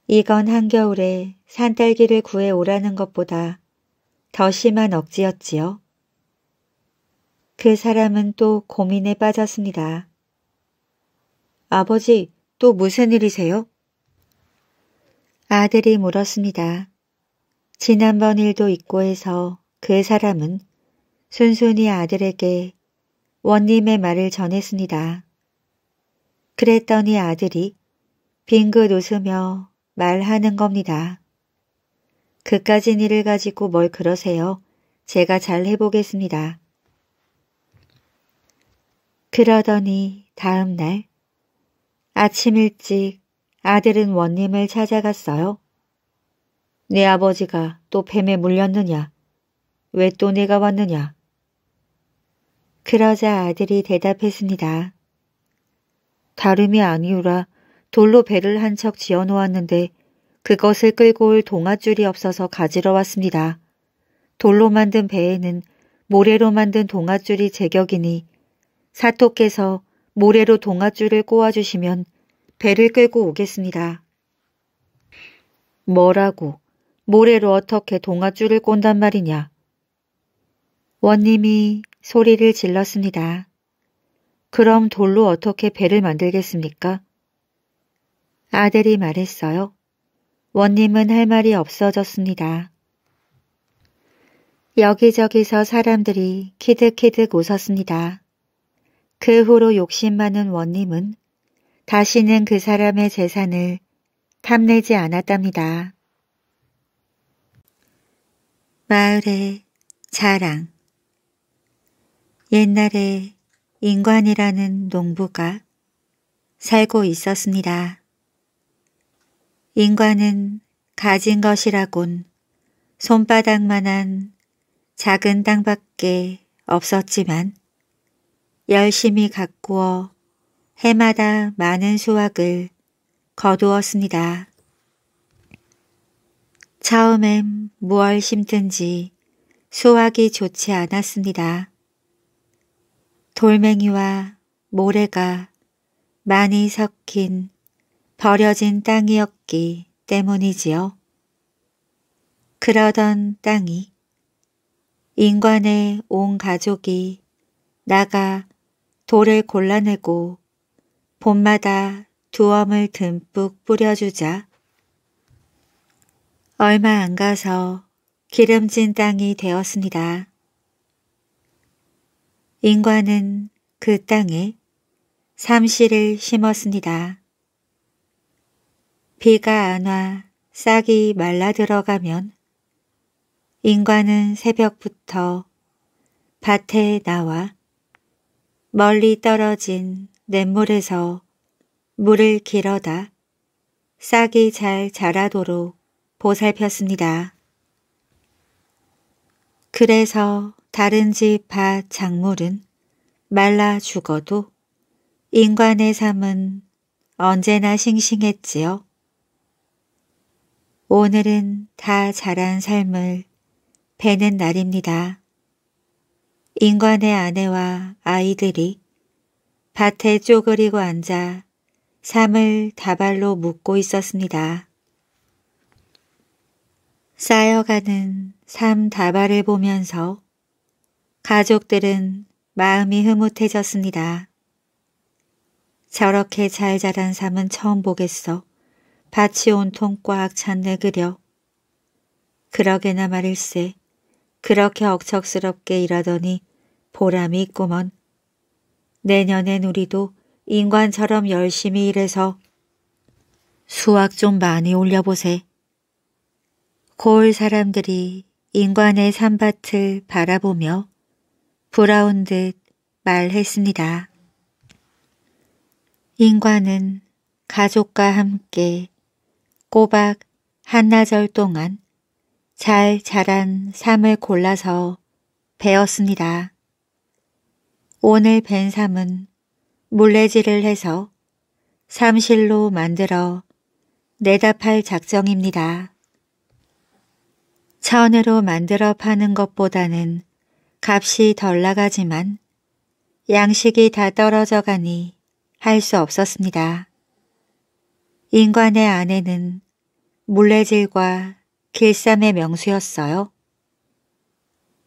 이건 한겨울에 산딸기를 구해 오라는 것보다 더 심한 억지였지요. 그 사람은 또 고민에 빠졌습니다. 아버지, 또 무슨 일이세요? 아들이 물었습니다. 지난번 일도 있고 해서 그 사람은 순순히 아들에게 원님의 말을 전했습니다. 그랬더니 아들이 빙긋 웃으며 말하는 겁니다. 그까진 일을 가지고 뭘 그러세요. 제가 잘 해보겠습니다. 그러더니 다음 날 아침 일찍 아들은 원님을 찾아갔어요. 내 아버지가 또 뱀에 물렸느냐? 왜 또 내가 왔느냐? 그러자 아들이 대답했습니다. 다름이 아니오라 돌로 배를 한 척 지어 놓았는데 그것을 끌고 올 동아줄이 없어서 가지러 왔습니다. 돌로 만든 배에는 모래로 만든 동아줄이 제격이니 사토께서 모래로 동아줄을 꼬아주시면 배를 끌고 오겠습니다. 뭐라고 모래로 어떻게 동아줄을 꼰단 말이냐. 원님이 소리를 질렀습니다. 그럼 돌로 어떻게 배를 만들겠습니까? 아들이 말했어요. 원님은 할 말이 없어졌습니다. 여기저기서 사람들이 키득키득 웃었습니다. 그 후로 욕심 많은 원님은 다시는 그 사람의 재산을 탐내지 않았답니다. 마을의 자랑 옛날에 인관이라는 농부가 살고 있었습니다. 인관은 가진 것이라곤 손바닥만한 작은 땅밖에 없었지만 열심히 가꾸어 해마다 많은 수확을 거두었습니다. 처음엔 무얼 심든지 수확이 좋지 않았습니다. 돌멩이와 모래가 많이 섞인 버려진 땅이었기 때문이지요. 그러던 땅이 인간의 온 가족이 나가 돌을 골라내고 봄마다 두 엄을 듬뿍 뿌려주자. 얼마 안 가서 기름진 땅이 되었습니다. 인과는그 땅에 삼시를 심었습니다. 비가 안 와 싹이 말라 들어가면 인과는 새벽부터 밭에 나와 멀리 떨어진 냇물에서 물을 길어다 싹이 잘 자라도록 보살폈습니다. 그래서 다른 집 밭 작물은 말라 죽어도 인간의 삶은 언제나 싱싱했지요. 오늘은 다 자란 삶을 베는 날입니다. 인간의 아내와 아이들이 밭에 쪼그리고 앉아 삶을 다발로 묶고 있었습니다. 쌓여가는 삶 다발을 보면서 가족들은 마음이 흐뭇해졌습니다. 저렇게 잘 자란 삶은 처음 보겠어. 밭이 온통 꽉 찼네 그려. 그러게나 말일세. 그렇게 억척스럽게 일하더니 보람이 있구먼. 내년엔 우리도 인간처럼 열심히 일해서 수학 좀 많이 올려보세. 고을 사람들이 인간의 산밭을 바라보며 부러운 듯 말했습니다. 인간은 가족과 함께 꼬박 한나절 동안 잘 자란 삶을 골라서 배웠습니다. 오늘 벤삼은 물레질을 해서 삼실로 만들어 내다팔 작정입니다. 천으로 만들어 파는 것보다는 값이 덜 나가지만 양식이 다 떨어져 가니 할 수 없었습니다. 인관의 아내는 물레질과 길쌈의 명수였어요.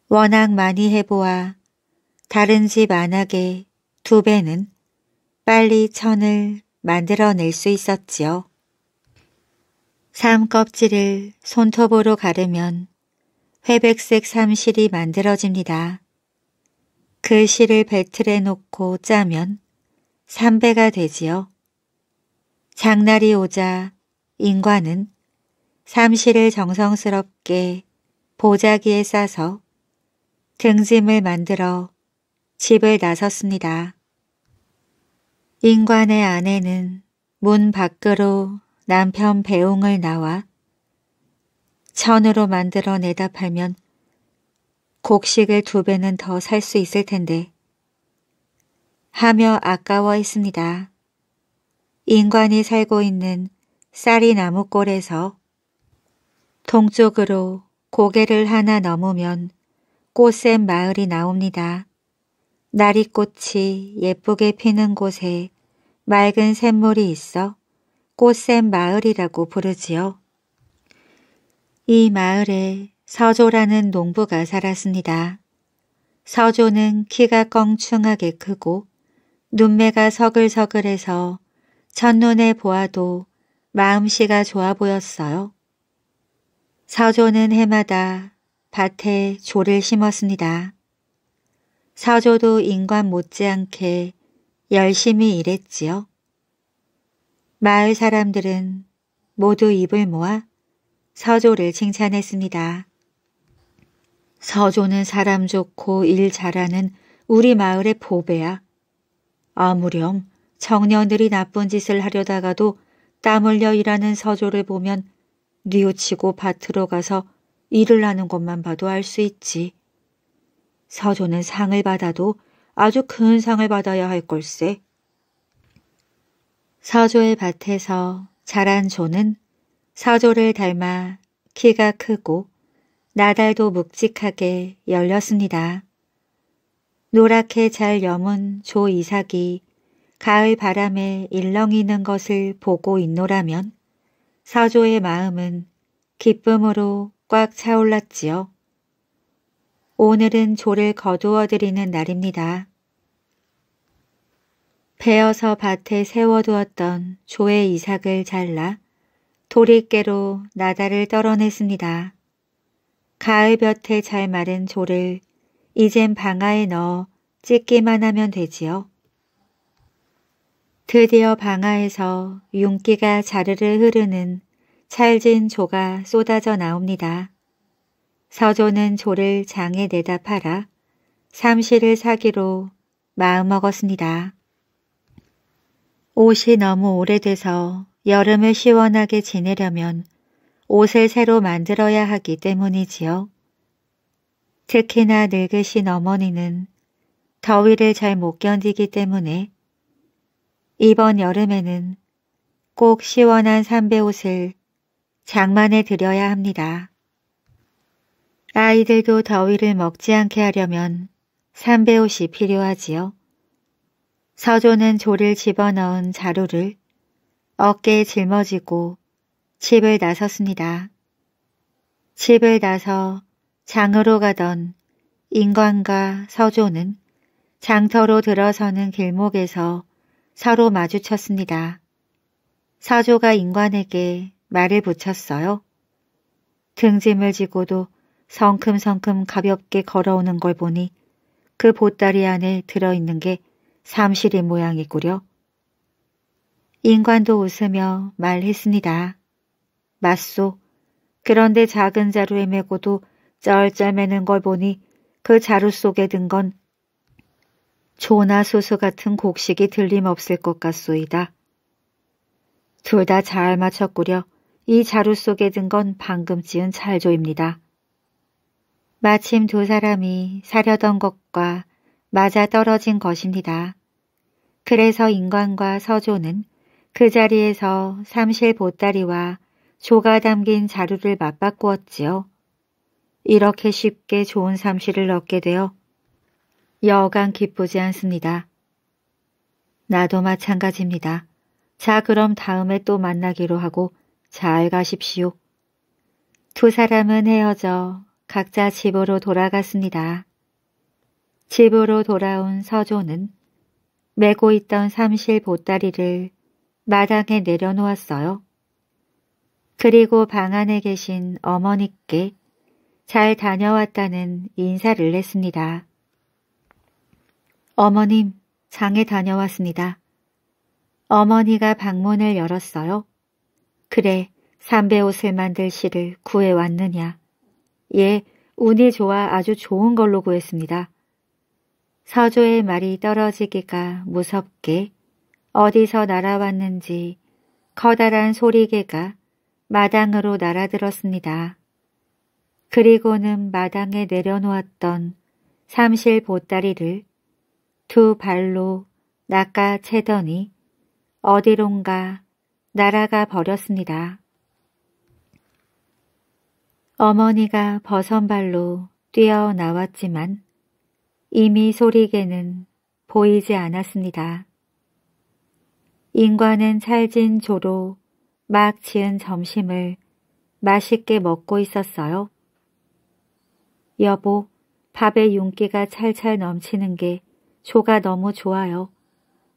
워낙 많이 해보아 다른 집 안하게 두 배는 빨리 천을 만들어낼 수 있었지요. 삶 껍질을 손톱으로 가르면 회백색 삼실이 만들어집니다. 그 실을 배틀에 놓고 짜면 삼배가 되지요. 장날이 오자 인과는 삼실을 정성스럽게 보자기에 싸서 등짐을 만들어 집을 나섰습니다. 인관의 아내는 문 밖으로 남편 배웅을 나와 천으로 만들어 내다 팔면 곡식을 두 배는 더 살 수 있을 텐데 하며 아까워했습니다. 인관이 살고 있는 쌀이 나무골에서 동쪽으로 고개를 하나 넘으면 꽃샘 마을이 나옵니다. 나리꽃이 예쁘게 피는 곳에 맑은 샘물이 있어 꽃샘 마을이라고 부르지요. 이 마을에 서조라는 농부가 살았습니다. 서조는 키가 껑충하게 크고 눈매가 서글서글해서 첫눈에 보아도 마음씨가 좋아 보였어요. 서조는 해마다 밭에 조를 심었습니다. 서조도 인간 못지않게 열심히 일했지요. 마을 사람들은 모두 입을 모아 서조를 칭찬했습니다. 서조는 사람 좋고 일 잘하는 우리 마을의 보배야. 아무렴 청년들이 나쁜 짓을 하려다가도 땀 흘려 일하는 서조를 보면 뉘우치고 밭으로 가서 일을 하는 것만 봐도 알 수 있지. 서조는 상을 받아도 아주 큰 상을 받아야 할 걸세. 서조의 밭에서 자란 조는 서조를 닮아 키가 크고 나달도 묵직하게 열렸습니다. 노랗게 잘 여문 조 이삭이 가을 바람에 일렁이는 것을 보고 있노라면 서조의 마음은 기쁨으로 꽉 차올랐지요. 오늘은 조를 거두어드리는 날입니다. 베어서 밭에 세워두었던 조의 이삭을 잘라 도리깨로 나다를 떨어냈습니다. 가을볕에 잘 마른 조를 이젠 방아에 넣어 찢기만 하면 되지요. 드디어 방아에서 윤기가 자르르 흐르는 찰진 조가 쏟아져 나옵니다. 서조는 조를 장에 내다 팔아 삼시를 사기로 마음먹었습니다. 옷이 너무 오래돼서 여름을 시원하게 지내려면 옷을 새로 만들어야 하기 때문이지요. 특히나 늙으신 어머니는 더위를 잘 못 견디기 때문에 이번 여름에는 꼭 시원한 삼베옷을 장만해 드려야 합니다. 아이들도 더위를 먹지 않게 하려면 삼배옷이 필요하지요. 서조는 조를 집어넣은 자루를 어깨에 짊어지고 집을 나섰습니다. 집을 나서 장으로 가던 인관과 서조는 장터로 들어서는 길목에서 서로 마주쳤습니다. 서조가 인관에게 말을 붙였어요. 등짐을 지고도 성큼성큼 가볍게 걸어오는 걸 보니 그 보따리 안에 들어있는 게 삼시리 모양이구려. 인관도 웃으며 말했습니다. 맞소. 그런데 작은 자루에 메고도 쩔쩔 매는 걸 보니 그 자루 속에 든 건 조나 소수 같은 곡식이 들림없을 것 같소이다. 둘 다 잘 맞췄구려. 이 자루 속에 든 건 방금 지은 찰조입니다. 마침 두 사람이 사려던 것과 맞아 떨어진 것입니다. 그래서 인간과 서조는 그 자리에서 삼실 보따리와 조가 담긴 자루를 맞바꾸었지요. 이렇게 쉽게 좋은 삼실을 얻게 되어 여간 기쁘지 않습니다. 나도 마찬가지입니다. 자 그럼 다음에 또 만나기로 하고 잘 가십시오. 두 사람은 헤어져 각자 집으로 돌아갔습니다. 집으로 돌아온 서조는 메고 있던 삼실 보따리를 마당에 내려놓았어요. 그리고 방 안에 계신 어머니께 잘 다녀왔다는 인사를 했습니다. 어머님, 장에 다녀왔습니다. 어머니가 방문을 열었어요. 그래, 삼배 옷을 만들 시를 구해왔느냐. 예, 운이 좋아 아주 좋은 걸로 구했습니다. 서조의 말이 떨어지기가 무섭게 어디서 날아왔는지 커다란 소리개가 마당으로 날아들었습니다. 그리고는 마당에 내려놓았던 삼실 보따리를 두 발로 낚아채더니 어디론가 날아가 버렸습니다. 어머니가 버선발로 뛰어나왔지만 이미 소리개는 보이지 않았습니다. 인과는 찰진 조로 막 지은 점심을 맛있게 먹고 있었어요. 여보, 밥에 윤기가 찰찰 넘치는 게 조가 너무 좋아요.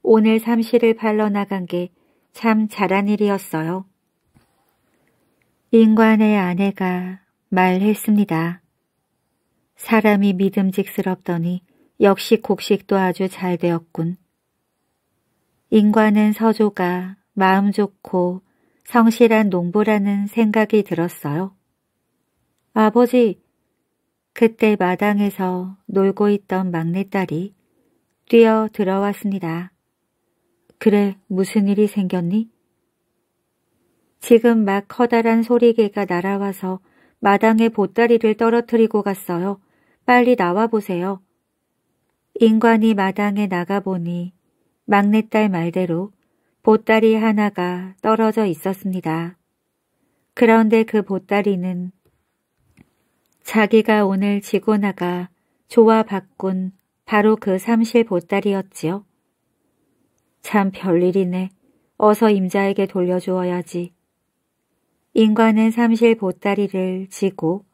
오늘 삼시를 팔러나간 게 참 잘한 일이었어요. 인관의 아내가 말했습니다. 사람이 믿음직스럽더니 역시 곡식도 아주 잘 되었군. 인과는 서조가 마음 좋고 성실한 농부라는 생각이 들었어요. 아버지, 그때 마당에서 놀고 있던 막내딸이 뛰어 들어왔습니다. 그래, 무슨 일이 생겼니? 지금 막 커다란 소리개가 날아와서 마당에 보따리를 떨어뜨리고 갔어요. 빨리 나와보세요. 인관이 마당에 나가보니 막내딸 말대로 보따리 하나가 떨어져 있었습니다. 그런데 그 보따리는 자기가 오늘 지고 나가 좋아 바꾼 바로 그 삼실 보따리였지요. 참 별일이네. 어서 임자에게 돌려주어야지. 인과는 삼실 보따리를 지고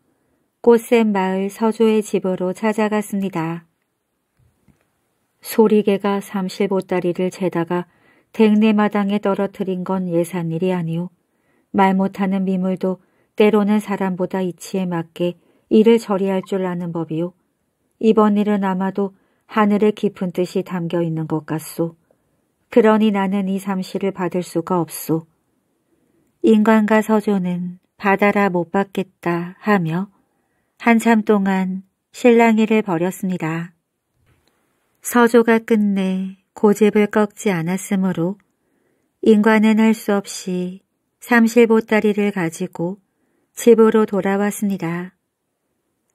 꽃샘 마을 서조의 집으로 찾아갔습니다. 소리개가 삼실 보따리를 재다가 댕내마당에 떨어뜨린 건 예산일이 아니오. 말 못하는 미물도 때로는 사람보다 이치에 맞게 일을 처리할 줄 아는 법이오. 이번 일은 아마도 하늘의 깊은 뜻이 담겨 있는 것 같소. 그러니 나는 이삼실을 받을 수가 없소. 인간과 서조는 바다라 못 받겠다 하며 한참 동안 실랑이를 벌였습니다. 서조가 끝내 고집을 꺾지 않았으므로 인관은 할 수 없이 삼실보따리를 가지고 집으로 돌아왔습니다.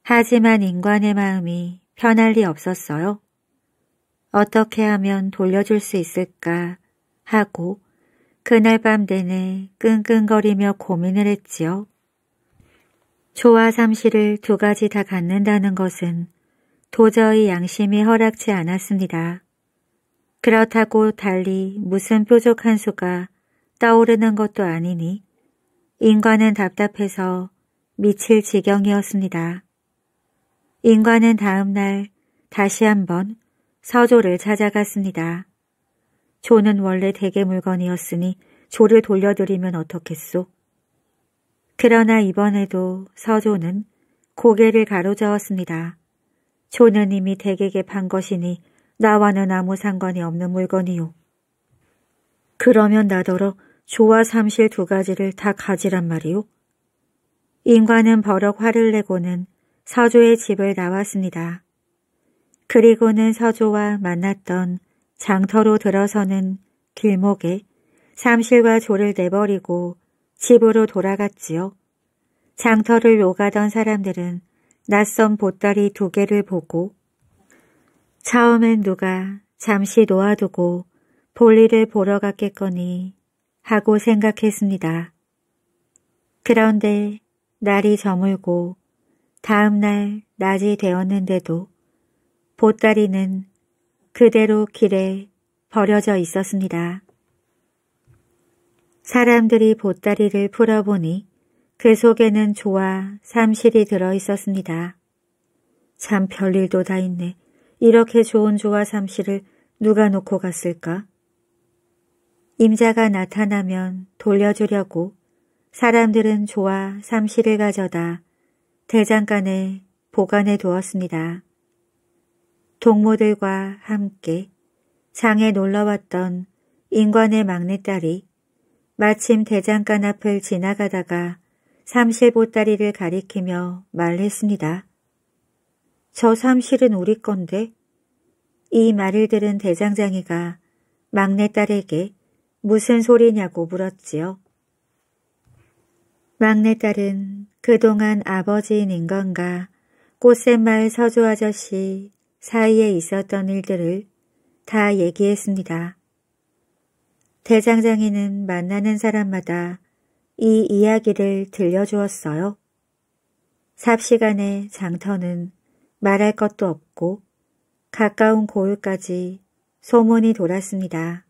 하지만 인관의 마음이 편할 리 없었어요. 어떻게 하면 돌려줄 수 있을까 하고 그날 밤 내내 끙끙거리며 고민을 했지요. 조화 삼시를 두 가지 다 갖는다는 것은 도저히 양심이 허락치 않았습니다. 그렇다고 달리 무슨 뾰족 한 수가 떠오르는 것도 아니니 인과는 답답해서 미칠 지경이었습니다. 인과는 다음날 다시 한번 서조를 찾아갔습니다. 조는 원래 대개 물건이었으니 조를 돌려드리면 어떻겠소? 그러나 이번에도 서조는 고개를 가로저었습니다. 조는 이미 대에게판 것이니 나와는 아무 상관이 없는 물건이요. 그러면 나더러 조와 삼실 두 가지를 다 가지란 말이오 인관은 버럭 화를 내고는 서조의 집을 나왔습니다. 그리고는 서조와 만났던 장터로 들어서는 길목에 삼실과 조를 내버리고 집으로 돌아갔지요. 장터를 오가던 사람들은 낯선 보따리 두 개를 보고 처음엔 누가 잠시 놓아두고 볼일을 보러 갔겠거니 하고 생각했습니다. 그런데 날이 저물고 다음날 낮이 되었는데도 보따리는 그대로 길에 버려져 있었습니다. 사람들이 보따리를 풀어보니 그 속에는 조와 삼실이 들어 있었습니다. 참 별일도 다 있네. 이렇게 좋은 조와 삼실을 누가 놓고 갔을까? 임자가 나타나면 돌려주려고 사람들은 조와 삼실을 가져다 대장간에 보관해 두었습니다. 동무들과 함께 장에 놀러왔던 인관의 막내딸이 마침 대장간 앞을 지나가다가 삼실보따리를 가리키며 말했습니다. 저 삼실은 우리 건데 이 말을 들은 대장장이가 막내딸에게 무슨 소리냐고 물었지요. 막내딸은 그동안 아버지인 인건과 꽃샘마을 서주 아저씨 사이에 있었던 일들을 다 얘기했습니다. 대장장이는 만나는 사람마다 이 이야기를 들려주었어요. 삽시간에 장터는 말할 것도 없고 가까운 고을까지 소문이 돌았습니다.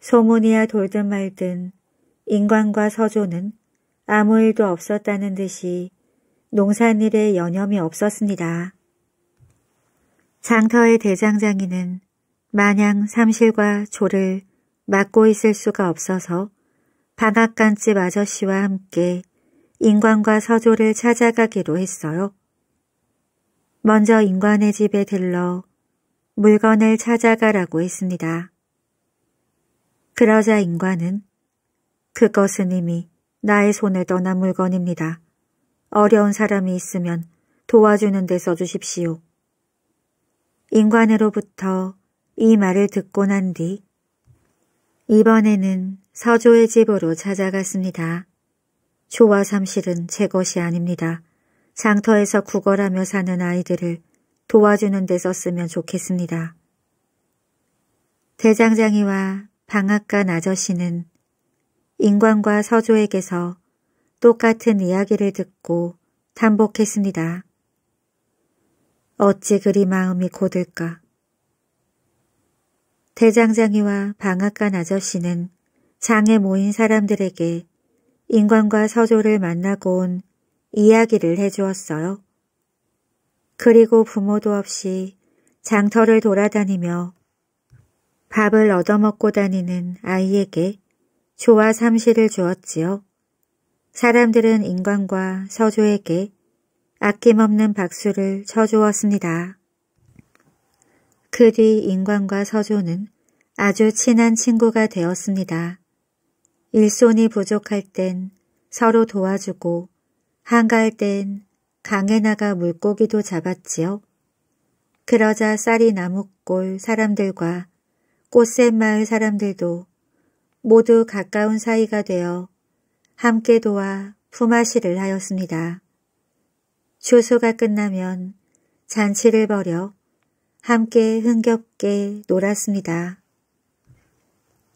소문이야 돌든 말든 인관과 서조는 아무 일도 없었다는 듯이 농산일에 여념이 없었습니다. 장터의 대장장이는 마냥 삼실과 조를 맡고 있을 수가 없어서 방앗간집 아저씨와 함께 인관과 서조를 찾아가기로 했어요. 먼저 인관의 집에 들러 물건을 찾아가라고 했습니다. 그러자 인관은 그것은 이미 나의 손을 떠난 물건입니다. 어려운 사람이 있으면 도와주는 데 써주십시오. 인관으로부터 이 말을 듣고 난 뒤 이번에는 서조의 집으로 찾아갔습니다. 초와 삼실은 제 것이 아닙니다. 장터에서 구걸하며 사는 아이들을 도와주는 데 썼으면 좋겠습니다. 대장장이와 방앗간 아저씨는 인관과 서조에게서 똑같은 이야기를 듣고 탄복했습니다. 어찌 그리 마음이 고들까. 대장장이와 방앗간 아저씨는 장에 모인 사람들에게 인관과 서조를 만나고 온 이야기를 해주었어요. 그리고 부모도 없이 장터를 돌아다니며 밥을 얻어먹고 다니는 아이에게 조화 삼시를 주었지요. 사람들은 인간과 서조에게 아낌없는 박수를 쳐주었습니다. 그 뒤 인관과 서조는 아주 친한 친구가 되었습니다. 일손이 부족할 땐 서로 도와주고 한가할 땐 강에 나가 물고기도 잡았지요. 그러자 쌀이 나무골 사람들과 꽃샘 마을 사람들도 모두 가까운 사이가 되어 함께 도와 품앗이를 하였습니다. 추수가 끝나면 잔치를 벌여 함께 흥겹게 놀았습니다.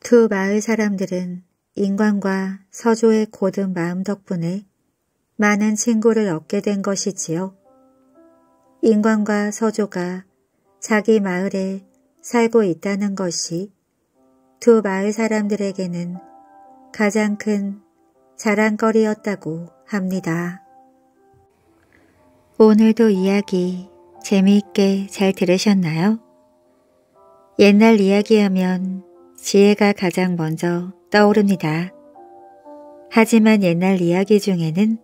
두 마을 사람들은 인관과 서조의 고든 마음 덕분에 많은 친구를 얻게 된 것이지요. 인관과 서조가 자기 마을에 살고 있다는 것이 두 마을 사람들에게는 가장 큰 자랑거리였다고 합니다. 오늘도 이야기 재미있게 잘 들으셨나요? 옛날 이야기하면 지혜가 가장 먼저 떠오릅니다. 하지만 옛날 이야기 중에는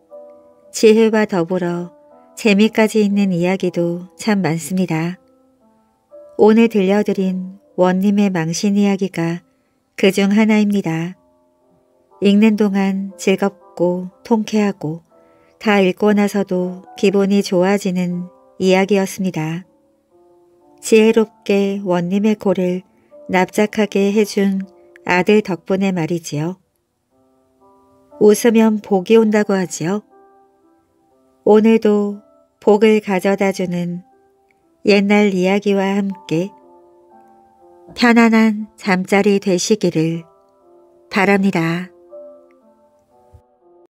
지혜와 더불어 재미까지 있는 이야기도 참 많습니다. 오늘 들려드린 원님의 망신 이야기가 그 중 하나입니다. 읽는 동안 즐겁고 통쾌하고 다 읽고 나서도 기분이 좋아지는 이야기였습니다. 지혜롭게 원님의 고를 납작하게 해준 아들 덕분에 말이지요. 웃으면 복이 온다고 하지요. 오늘도 복을 가져다주는 옛날 이야기와 함께 편안한 잠자리 되시기를 바랍니다.